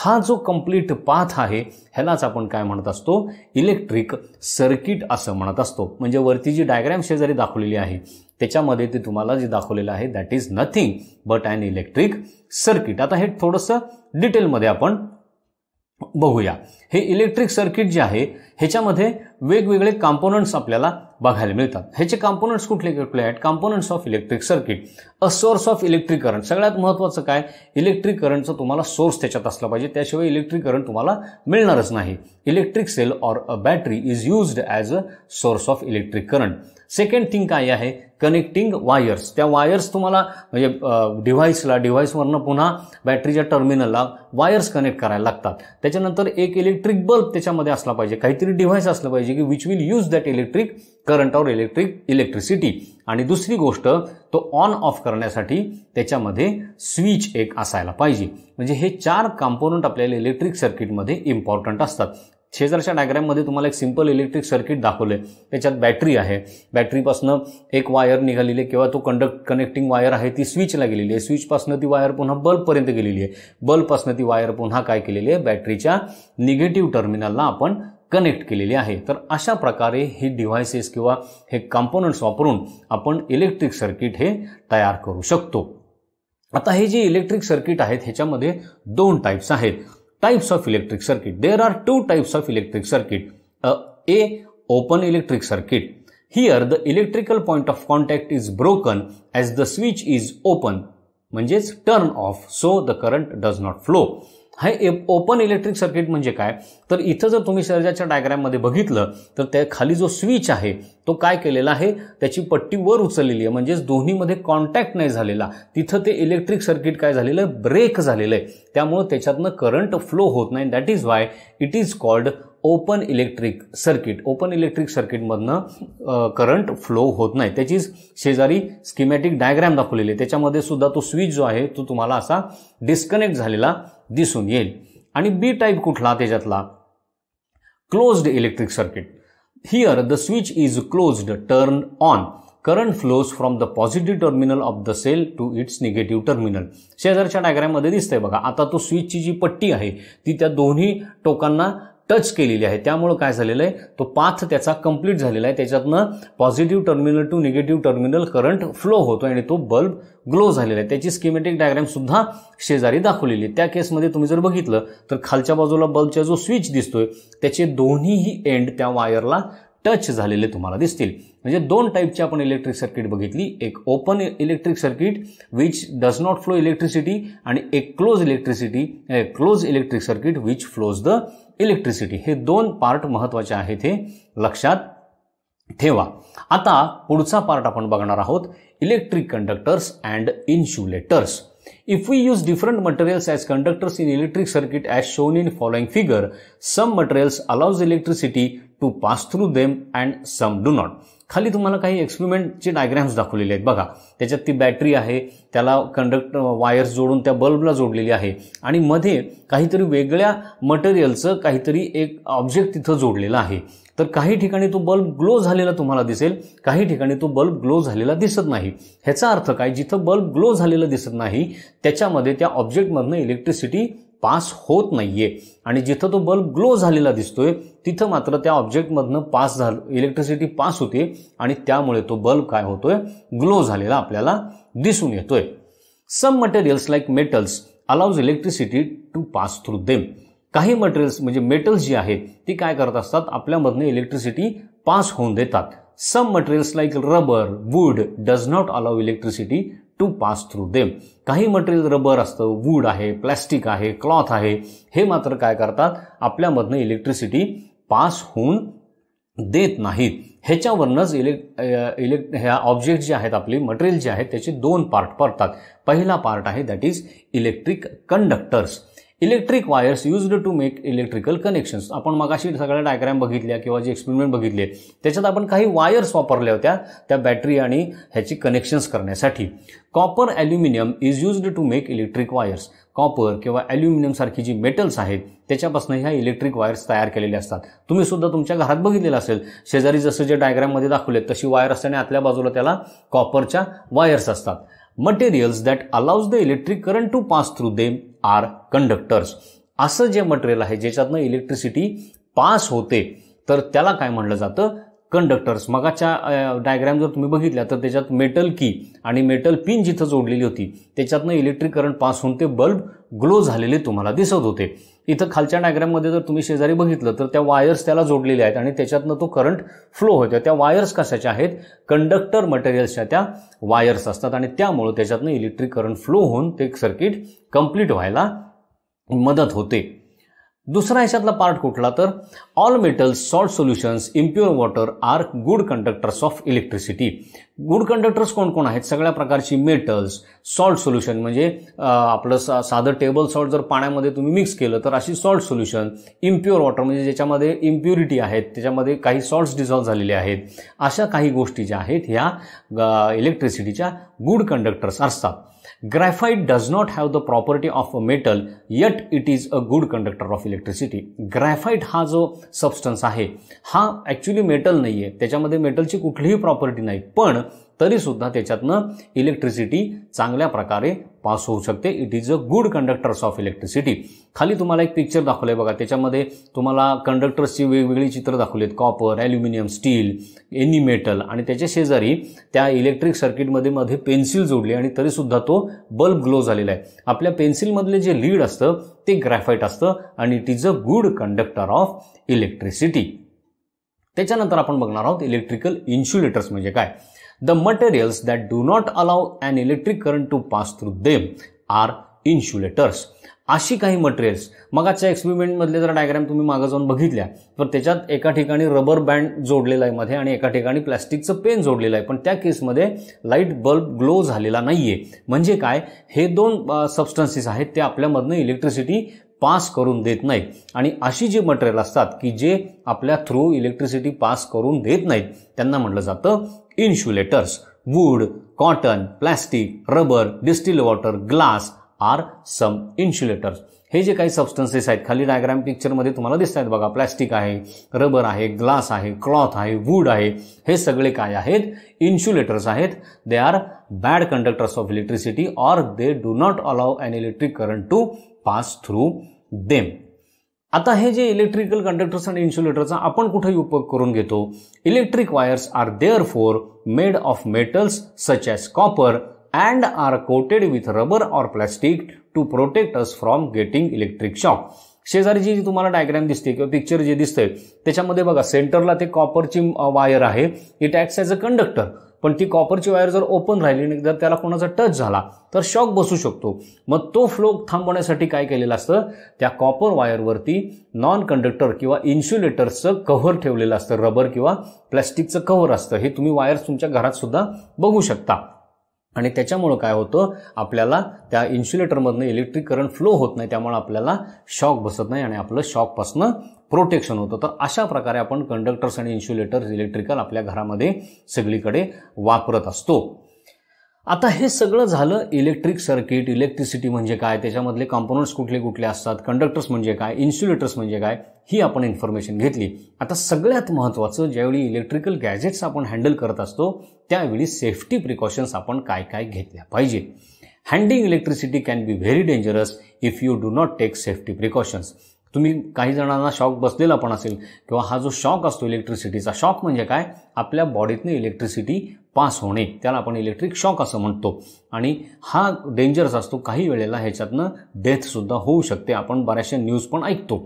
हा जो कंप्लीट पाथ आहे ह्यालाच आपण काय म्हणत असतो इलेक्ट्रिक सर्किट असं म्हणत असतो म्हणजे वरती जी डायग्रॅम शेजारी दाखवलेली आहे त्याच्यामध्ये ते तुम्हाला जे दाखवलेलं आहे that is nothing but and electric circuit आता हे थोडंसं डिटेलमध्ये आपण बघूया हे इलेक्ट्रिक सर्किट जे आहे ह्याच्यामध्ये वेगवेगळे कॉम्पोनंट्स आपल्याला बघायला मिळतात ह्याचे कॉम्पोनंट्स कुठले कुठले आहेत components of electric circuit a source of electric current सगळ्यात महत्त्वाचं काय इलेक्ट्रिक करंटचं तुम्हाला सोर्स त्याच्यात असला पाहिजे त्याशिवाय इलेक्ट्रिक करंट तुम्हाला मिळणारच नाही electric cell or a battery is used as a source of electric current second thing काय आहे कनेक्टिंग वायर्स त्या वायर्स तुम्हाला म्हणजे डिव्हाइसला डिव्हाइसवरनं पुन्हा बॅटरीच्या टर्मिनलला वायर्स कनेक्ट करायला लागतात त्याच्यानंतर एक इलेक्ट्रिक बल्ब त्याच्यामध्ये असला पाहिजे काहीतरी डिव्हाइस असलं पाहिजे की which will use that electric current और इलेक्ट्रिक इलेक्ट्रिसिटी आणि दुसरी गोष्ट तो ऑन ऑफ करण्यासाठी त्याच्यामध्ये स्विच एक असायला पाहिजे म्हणजे हे चार कंपोनंट आपल्याला इलेक्ट्रिक सर्किटमध्ये इम्पॉर्टंट असतात शेजारच्या डायग्राममध्ये तुम्हाला एक सिंपल इलेक्ट्रिक सर्किट दाखवलं आहे त्याच्यात बॅटरी आहे बॅटरीपासनं एक वायर निघालेली आहे किंवा तो कंडक्ट कनेक्टिंग वायर आहे ती स्विचला गेलेली आहे स्विचपासनं ती वायर पुन्हा बल्बपर्यंत गेलेली आहे बल्बपासून ती वायर पुन्हा काय केलेली आहे बॅटरीच्या निगेटिव्ह टर्मिनलला आपण कनेक्ट केलेली आहे तर अशा प्रकारे हे डिव्हायसेस किंवा हे कंपोनंट्स वापरून आपण इलेक्ट्रिक सर्किट हे तयार करू शकतो आता हे जे इलेक्ट्रिक सर्किट आहेत ह्याच्यामध्ये दोन टाईप्स आहेत types of electric circuit. There are two types of electric circuit. Uh, a open electric circuit. Here the electrical point of contact is broken as the switch is open, means turn off, so the current does not flow. हे open electric circuit म्हणजे काय तर इथं जर तुम्ही सर्जाच्या डायग्रॅममध्ये बघितलं तर त्या खाली जो स्विच आहे तो काय केलेला आहे त्याची पट्टी वर उचललेली आहे म्हणजेच दोन्हीमध्ये कॉन्टॅक्ट नाही झालेला तिथं ते इलेक्ट्रिक सर्किट काय झालेलं आहे ब्रेक झालेलं आहे त्यामुळं त्याच्यातनं करंट फ्लो होत नाही that is why it is called open electric circuit open electric सर्किटमधनं करंट फ्लो होत नाही त्याचीच शेजारी स्किमॅटिक डायग्रॅम दाखवलेली आहे त्याच्यामध्ये सुद्धा तो स्विच जो आहे तो तुम्हाला असा डिस्कनेक्ट झालेला दिसून येईल आणि बी टाईप कुठला त्याच्यातला closed electric circuit here the switch is closed turn on current flows from the positive terminal of the cell to its negative terminal शेजारच्या डायग्राममध्ये दिसतंय बघा आता तो स्विचची जी पट्टी आहे ती त्या दोन्ही टोकांना टच केलेली आहे त्यामुळं काय झालेलं आहे तो पाथ त्याचा कंप्लीट झालेला आहे त्याच्यातनं positive terminal to negative terminal current flow होतो आणि तो बल्ब ग्लो झालेला आहे त्याची स्किमेटिक डायग्रॅमसुद्धा शेजारी दाखवलेली त्या केसमध्ये तुम्ही जर बघितलं तर खालच्या बाजूला बल्बचा जो स्विच दिसतोय त्याचे दोन्हीही एंड त्या वायरला टच झालेले तुम्हाला दिसतील म्हणजे दोन टाईपची आपण इलेक्ट्रिक सर्किट बघितली एक open electric circuit which does not flow electricity आणि एक close electricity close electric circuit which flows the electricity हे दोन पार्ट महत्त्वाचे आहेत हे लक्षात ठेवा आता पुढचा पार्ट आपण बघणार आहोत electric conductors and insulators if we use different materials as conductors in electric circuit as shown in following figure some materials allows electricity to pass through them and some do not खाली तुम्हाला काही एक्सपेरिमेंटचे diagrams दाखवलेले आहेत बघा त्याच्यात ती battery आहे त्याला कंडक्ट वायर्स जोडून त्या बल्बला जोडलेली आहे आणि मध्ये काहीतरी वेगळ्या मटेरियलचं काहीतरी एक ऑब्जेक्ट तिथं जोडलेलं आहे तर काही ठिकाणी तो बल्ब ग्लो झालेला तुम्हाला दिसेल काही ठिकाणी तो बल्ब ग्लो झालेला दिसत नाही ह्याचा अर्थ काय जिथं बल्ब ग्लो झालेला दिसत नाही त्याच्यामध्ये त्या ऑब्जेक्टमधनं इलेक्ट्रिसिटी पास होत नाहीये आणि जिथं तो बल्ब ग्लो झालेला दिसतोय तिथं मात्र त्या ऑब्जेक्टमधनं पास झालं इलेक्ट्रिसिटी पास होते आणि त्यामुळे तो बल्ब काय होतोय ग्लो झालेला आपल्याला दिसून येतोय some materials like metals allows electricity to pass through them काही मटेरियल्स म्हणजे मेटल्स जी आहेत ती काय करत असतात आपल्यामधनं इलेक्ट्रिसिटी पास होऊन देतात some materials like rubber wood does not allow electricity to pass through them काही मटेरियल रबर असतं वूड आहे प्लॅस्टिक आहे क्लॉथ आहे हे मात्र काय करतात आपल्यामधनं इलेक्ट्रिसिटी पास होऊन देत नाहीत ह्याच्यावरनंच इलेक्ट इलेक्ट ह्या ऑब्जेक्ट जे आहेत आपले मटेरियल जे आहेत त्याचे दोन पार्ट पडतात पहिला पार्ट आहे that is electric conductors electric wires used to make electrical connections आपण मग अशी सगळ्या डायग्रॅम बघितल्या किंवा जे एक्सपेरिमेंट बघितले त्याच्यात आपण काही वायर्स वापरल्या होत्या त्या बॅटरी आणि ह्याची कनेक्शन्स करण्यासाठी copper aluminium is used to make electric wires copper किंवा ॲल्युमिनियमसारखी जी मेटल्स आहेत त्याच्यापासून ह्या इलेक्ट्रिक वायर्स तयार केलेल्या असतात तुम्ही सुद्धा तुमच्या घरात बघितलेलं असेल शेजारी जसं जे डायग्राममध्ये दाखवले तशी वायर असते आणि आतल्या बाजूला त्याला कॉपरच्या वायर्स असतात materials that allows the electric current to pass through them are conductors असं जे मटेरियल आहे ज्याच्यातनं इलेक्ट्रिसिटी पास होते तर त्याला काय म्हणलं जातं कंडक्टर्स मगाच्या डायग्रॅम जर तुम्ही बघितल्या तर त्याच्यात मेटल की आणि मेटल पिन जिथं जोडलेली होती त्याच्यातनं इलेक्ट्रिक करंट पास होऊन ते बल्ब ग्लो झालेले तुम्हाला दिसत होते इथं खालच्या डायग्राममध्ये जर तुम्ही शेजारी बघितलं तर त्या वायर्स त्याला जोडलेल्या आहेत आणि त्याच्यातनं तो करंट फ्लो होतो त्या वायर्स कशाच्या आहेत कंडक्टर मटेरियल्सच्या त्या वायर्स असतात आणि त्यामुळं त्याच्यातनं इलेक्ट्रिक करंट फ्लो होऊन ते सर्किट कंप्लीट व्हायला मदत होते दुसरा ह्याच्यातला पार्ट कुठला तर all metals salt solutions impure water are good conductors of electricity good conductors कोण कोण आहेत सगळ्या प्रकारची मेटल्स सॉल्ट सोल्युशन म्हणजे आपलं सा साधं टेबल सॉल्ट जर पाण्यामध्ये तुम्ही मिक्स केलं तर अशी सॉल्ट सोल्युशन इम्प्युअर वॉटर म्हणजे ज्याच्यामध्ये इम्प्युरिटी आहेत त्याच्यामध्ये काही सॉल्ट्स डिझॉल्व झालेले आहेत अशा काही गोष्टी ज्या आहेत ह्या इलेक्ट्रिसिटीच्या गुड कंडक्टर्स असतात Graphite does not have the property of a metal, yet it is a good conductor of electricity. Graphite substance हा जो actually आहे हा ॲक्च्युली मेटल नाही metal त्याच्यामध्ये मेटलची कुठलीही property नाही पण तरीसुद्धा त्याच्यातनं इलेक्ट्रिसिटी चांगल्या प्रकारे पास होऊ शकते it is a good conductors of electricity खाली तुम्हाला एक पिक्चर दाखवलं आहे बघा त्याच्यामध्ये तुम्हाला कंडक्टर्सची वेगवेगळी चित्र दाखवली आहेत copper aluminium steel any metal आणि त्याच्या शेजारी त्या इलेक्ट्रिक सर्किटमध्ये मध्ये पेन्सिल जोडली आणि तरीसुद्धा तो बल्ब ग्लो झालेला आहे आपल्या पेन्सिलमधले जे लीड असतं ते ग्रॅफाईट असतं आणि it is a good conductor of electricity त्याच्यानंतर आपण बघणार आहोत इलेक्ट्रिकल इन्शुलेटर्स म्हणजे काय the materials that do not allow an electric current to pass through them are insulators अशी काही मटेरियल्स मगाच्या एक्सपेरिमेंटमधले जर डायग्राम तुम्ही मागं जाऊन बघितल्या तर त्याच्यात एका ठिकाणी रबर बँड जोडलेला आहे मध्ये आणि एका ठिकाणी प्लॅस्टिकचं पेन जोडलेलं आहे पण त्या केसमध्ये लाईट बल्ब ग्लो झालेला नाही आहे म्हणजे काय हे दोन सबस्टन्सेस आहेत ते आपल्यामधनं इलेक्ट्रिसिटी पास करून देत नाही आणि अशी जी मटेरियल असतात की जे आपल्या थ्रू इलेक्ट्रिसिटी पास करून देत नाहीत त्यांना म्हटलं जातं insulators wood cotton plastic rubber distil water glass are some insulators हे जे काही सबस्टन्सेस आहेत खाली डायग्राम पिक्चरमध्ये तुम्हाला दिसत आहेत बघा प्लॅस्टिक आहे रबर आहे ग्लास आहे क्लॉथ आहे वूड आहे हे सगळे काय आहेत इन्शुलेटर्स आहेत they are bad conductors of electricity or they do not allow an electric current to pass through them आता हे जे इलेक्ट्रिकल कंडक्टर्स आणि इन्सुलेटरचा आपण कुठेही उपयोग करून घेतो electric wires are therefore made of metals such as copper and are coated with rubber or plastic to protect us from getting electric shock शेजारी जी तुम्हाला डायग्राम दिसते किंवा पिक्चर जे दिसतंय त्याच्यामध्ये बघा सेंटरला ते कॉपरची वायर आहे it acts as a conductor पण ती कॉपरची वायर जर ओपन राहिली आणि जर त्याला कोणाचा टच झाला तर शॉक बसू शकतो मग तो फ्लो थांबवण्यासाठी काय केलेलं असतं त्या कॉपर वायरवरती नॉन कंडक्टर किंवा इन्सुलेटर्सचं कव्हर ठेवलेलं असतं रबर किंवा प्लॅस्टिकचं कव्हर असतं हे तुम्ही वायर्स तुमच्या घरात सुद्धा बघू शकता आणि त्याच्यामुळं काय होतं आपल्याला त्या इन्शुलेटरमधनं इलेक्ट्रिक करंट फ्लो होत नाही त्यामुळे आपल्याला शॉक बसत नाही आणि आपलं शॉकपासनं प्रोटेक्शन होतं तर अशा प्रकारे आपण कंडक्टर्स आणि इन्शुलेटर्स इलेक्ट्रिकल आपल्या घरामध्ये सगळीकडे वापरत असतो आता हे सगळं झालं इलेक्ट्रिक सर्किट इलेक्ट्रिसिटी म्हणजे काय त्याच्यामधले कॉम्पोनंट्स कुठले कुठले असतात कंडक्टर्स म्हणजे काय इन्सुलेटर्स म्हणजे काय ही आपण इन्फॉर्मेशन घेतली आता सगळ्यात महत्त्वाचं ज्यावेळी इलेक्ट्रिकल गॅजेट्स आपण हँडल करत असतो त्यावेळी सेफ्टी प्रिकॉशन्स आपण काय काय घेतल्या पाहिजे handling electricity can be very dangerous if you do not take safety precautions तुम्ही काही जणांना शॉक बसलेला पण असेल किंवा हा जो शॉक असतो इलेक्ट्रिसिटीचा शॉक म्हणजे काय आपल्या बॉडीतनं इलेक्ट्रिसिटी पास होणे त्याला आपण इलेक्ट्रिक शॉक असं म्हणतो आणि हा डेंजरस असतो काही वेळेला ह्याच्यातनं डेथसुद्धा होऊ शकते आपण बऱ्याचशा न्यूज पण ऐकतो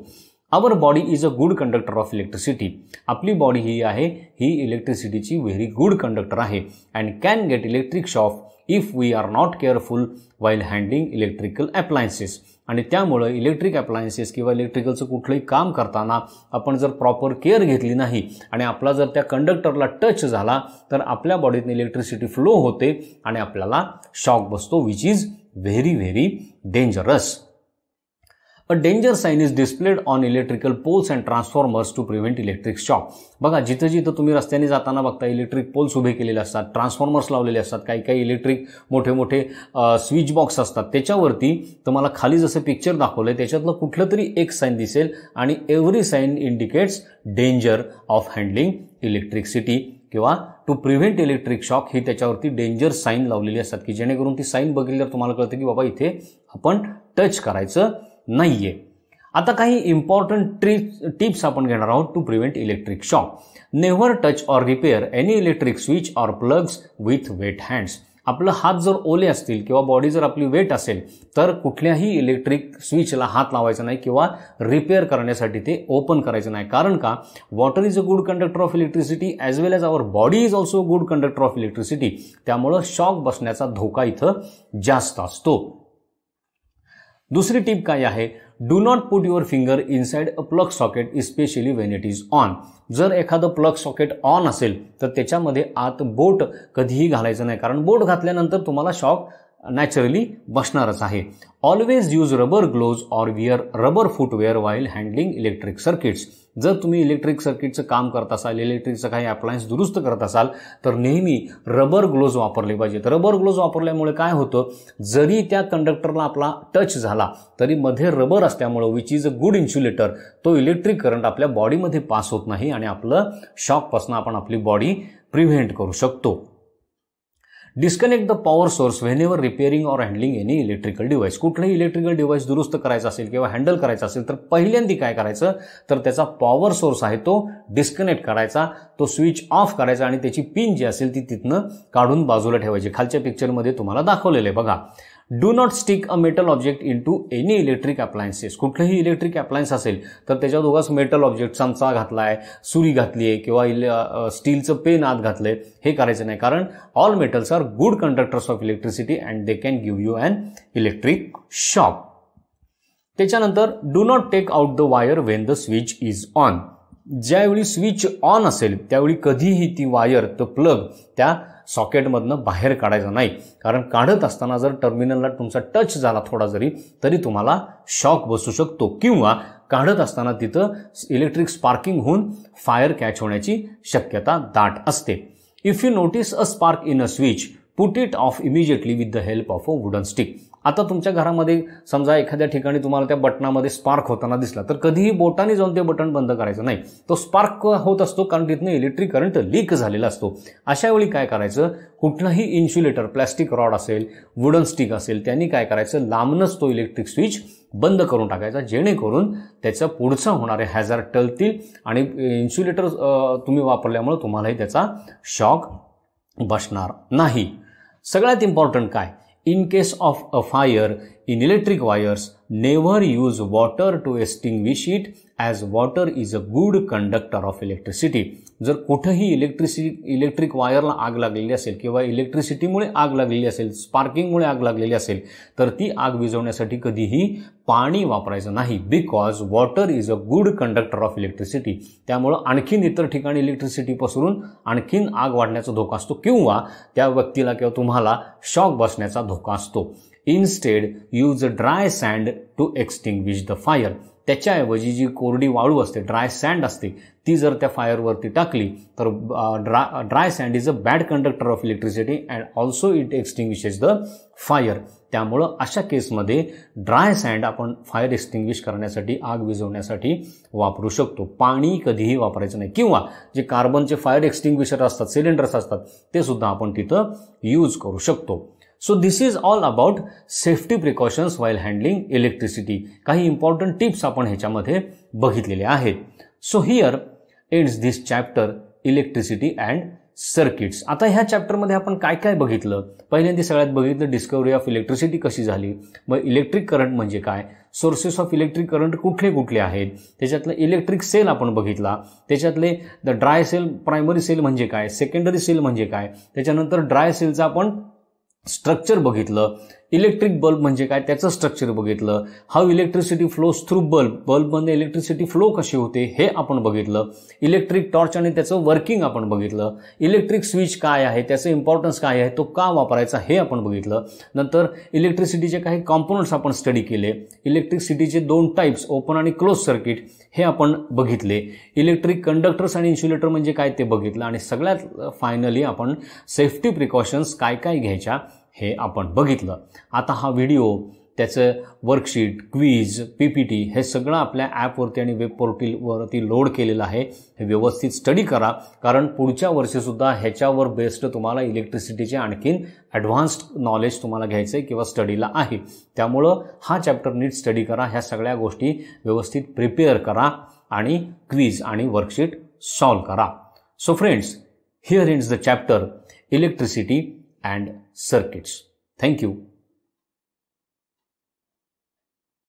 our body is a good conductor of electricity आपली बॉडी ही आहे ही इलेक्ट्रिसिटीची व्हेरी गुड कंडक्टर आहे and can get electric shock if we are not careful while handling electrical appliances आणि त्यामुळं इलेक्ट्रिक अप्लायन्सेस किंवा इलेक्ट्रिकलचं कुठलंही काम करताना आपण जर प्रॉपर केअर घेतली नाही आणि आपला जर त्या कंडक्टरला टच झाला तर आपल्या बॉडीतून इलेक्ट्रिसिटी फ्लो होते आणि आपल्याला शॉक बसतो which is very very dangerous a danger sign is displayed on electrical poles and transformers to prevent electric shock बघा जिथं जिथं तुम्ही रस्त्याने जाताना बघता इलेक्ट्रिक पोल्स उभे केलेले असतात ट्रान्सफॉर्मर्स लावलेले असतात काही काही इलेक्ट्रिक मोठे मोठे स्विच बॉक्स असतात त्याच्यावरती तुम्हाला खाली जसं पिक्चर दाखवलं आहे त्याच्यातलं कुठलं तरी एक साईन दिसेल आणि every sign indicates danger of handling electricity किंवा टू प्रिव्हेंट इलेक्ट्रिक शॉक ही त्याच्यावरती डेंजर साईन लावलेली असतात की जेणेकरून ती साईन बघितल्यावर तुम्हाला कळतं की बाबा इथे आपण टच करायचं नाही आहे आता काही इम्पॉर्टंट ट्रीप टिप्स आपण घेणार आहोत to prevent electric shock never touch or repair any electric switch or plugs with wet hands आपलं हात जर ओले असतील किंवा बॉडी जर आपली वेट असेल तर कुठल्याही इलेक्ट्रिक स्विचला हात लावायचा नाही किंवा रिपेअर करण्यासाठी ते ओपन करायचं नाही कारण का water is a good conductor of electricity as well as our body is also good conductor of electricity त्यामुळं शॉक बसण्याचा धोका इथं जास्त असतो दुसरी टीप काय आहे do not put your finger inside a plug socket especially when it is on जर एखादं प्लग सॉकेट ऑन असेल तर त्याच्यामध्ये आत बोट कधीही घालायचं नाही कारण बोट घातल्यानंतर तुम्हाला शॉक नॅचरली बसणारच आहे always use rubber gloves or wear rubber footwear while handling electric circuits जर तुम्ही इलेक्ट्रिक सर्किटचं काम करत असाल इलेक्ट्रिकचं काही अप्लायन्स दुरुस्त करत असाल तर नेहमी रबर ग्लोव्ज वापरले पाहिजेत रबर ग्लोव्ज वापरल्यामुळे काय होतं जरी त्या कंडक्टरला आपला टच झाला तरी मध्ये रबर असल्यामुळं which is a good insulator तो इलेक्ट्रिक करंट आपल्या बॉडीमध्ये पास होत नाही आणि आपलं शॉकपासून आपण आपली बॉडी प्रिव्हेंट करू शकतो disconnect the power source whenever repairing or handling any electrical device कुठलंही इलेक्ट्रिकल डिव्हाइस दुरुस्त करायचं असेल किंवा हँडल करायचं असेल तर पहिल्यांदी काय करायचं तर त्याचा पॉवर सोर्स आहे तो डिस्कनेक्ट करायचा तो स्विच ऑफ करायचा आणि त्याची पिन जी असेल ती तिथनं काढून बाजूला ठेवायची खालच्या पिक्चरमध्ये तुम्हाला दाखवलेलं आहे बघा do not stick a metal object into any electric appliances कुठलंही इलेक्ट्रिक अप्लायन्स असेल तर त्याच्या दोघांच मेटल ऑब्जेक्ट चमचा घातलाय आहे सुरी घातली आहे किंवा इले स्टीलचं पेन आत घातलं आहे हे करायचं नाही कारण all metals are good conductors of electricity and they can give you and electric shock त्याच्यानंतर do not take out the wire when the switch is on ज्यावेळी स्विच ऑन असेल त्यावेळी कधीही ती वायर तो प्लग त्या सॉकेटमधनं बाहेर काढायचं नाही कारण काढत असताना जर टर्मिनलला तुमचा टच झाला थोडा जरी तरी तुम्हाला शॉक बसू शकतो किंवा काढत असताना तिथं इलेक्ट्रिक स्पार्किंग होऊन फायर कॅच होण्याची शक्यता दाट असते if you notice a spark in a switch put it off immediately with the help of a wooden stick आता तुमच्या घरामध्ये समजा एखाद्या ठिकाणी तुम्हाला त्या बटनामध्ये स्पार्क होताना दिसला तर कधीही बोटाने जाऊन ते बटन बंद करायचं नाही तो स्पार्क होत असतो कारण तिथनं इलेक्ट्रिक करंट लीक झालेला असतो अशा वेळी काय करायचं कुठलाही इन्सुलेटर प्लॅस्टिक रॉड असेल वुडन स्टिक असेल त्यांनी काय करायचं लांबनच तो इलेक्ट्रिक स्विच बंद करून टाकायचा जेणेकरून त्याचा पुढचा होणारे हॅजार टळतील आणि इन्सुलेटर तुम्ही वापरल्यामुळे तुम्हालाही त्याचा शॉक बसणार नाही सगळ्यात इम्पॉर्टंट काय In case of a fire in electric wires, never use water to extinguish it as water is a good conductor of electricity. जर कुठंही इलेक्ट्रिसिटी इलेक्ट्रिक वायरला आग लागलेली असेल किंवा इलेक्ट्रिसिटीमुळे आग लागलेली असेल स्पार्किंगमुळे आग लागलेली असेल तर ती आग विझवण्यासाठी कधीही पाणी वापरायचं नाही because water is a good conductor of electricity त्यामुळं आणखीन इतर ठिकाणी इलेक्ट्रिसिटी पसरून आणखीन आग वाढण्याचा धोका असतो किंवा त्या व्यक्तीला किंवा तुम्हाला शॉक बसण्याचा धोका असतो instead use dry sand to extinguish the fire त्याच्याऐवजी जी कोरडी वाळू असते ड्राय सँड असते ती जर त्या फायरवरती टाकली तर dry dry sand is a bad conductor of electricity and also it extinguishes the fire त्यामुळं अशा केसमध्ये ड्राय सँड आपण फायर एक्स्टिंग्विश करण्यासाठी आग विझवण्यासाठी वापरू शकतो पाणी कधीही वापरायचं नाही किंवा जे कार्बनचे फायर एक्स्टिंग्विशर असतात सिलेंडर्स असतात ते सुद्धा आपण तिथं यूज करू शकतो so this is all about safety precautions while handling electricity काही इम्पॉर्टंट टिप्स आपण ह्याच्यामध्ये बघितलेले आहेत so here ends this chapter electricity and circuits आता ह्या चॅप्टरमध्ये आपण काय काय बघितलं पहिल्यांदा सगळ्यात बघितलं डिस्कवरी ऑफ इलेक्ट्रिसिटी कशी झाली मग इलेक्ट्रिक करंट म्हणजे काय सोर्सेस ऑफ इलेक्ट्रिक करंट कुठले कुठले आहेत त्याच्यातलं इलेक्ट्रिक सेल आपण बघितला त्याच्यातले the dry cell primary cell म्हणजे काय सेकंडरी सेल म्हणजे काय त्याच्यानंतर ड्राय सेलचं आपण स्ट्रक्चर बघितलं इलेक्ट्रिक बल्ब म्हणजे काय त्याचं स्ट्रक्चर बघितलं how electricity flows through bulb बल्बमध्ये इलेक्ट्रिसिटी फ्लो कशी होते हे आपण बघितलं इलेक्ट्रिक टॉर्च आणि त्याचं वर्किंग आपण बघितलं इलेक्ट्रिक स्विच काय आहे त्याचं इम्पॉर्टन्स काय आहे तो का वापरायचा हे आपण बघितलं नंतर इलेक्ट्रिसिटीचे काही कॉम्पोनंट्स आपण स्टडी केले इलेक्ट्रिसिटीचे दोन टाईप्स ओपन आणि क्लोज सर्किट हे आपण बघितले इलेक्ट्रिक कंडक्टर्स आणि इन्सुलेटर म्हणजे काय ते बघितलं आणि सगळ्यात फायनली आपण सेफ्टी प्रिकॉशन्स काय काय घ्यायच्या हे आपण बघितलं आता हा व्हिडिओ त्याचं worksheet quiz P P T हे सगळं आपल्या ॲपवरती आणि वेब पोर्टलवरती लोड केलेलं आहे हे व्यवस्थित स्टडी करा कारण पुढच्या वर्षीसुद्धा ह्याच्यावर बेस्ड तुम्हाला इलेक्ट्रिसिटीचे आणखीन ॲडव्हान्स्ड नॉलेज तुम्हाला घ्यायचं आहे किंवा स्टडीला आहे त्यामुळं हा चॅप्टर नीट स्टडी करा ह्या सगळ्या गोष्टी व्यवस्थित प्रिपेअर करा आणि क्वीज आणि वर्कशीट सॉल्व करा so friends here ends the chapter electricity and circuits. Thank you.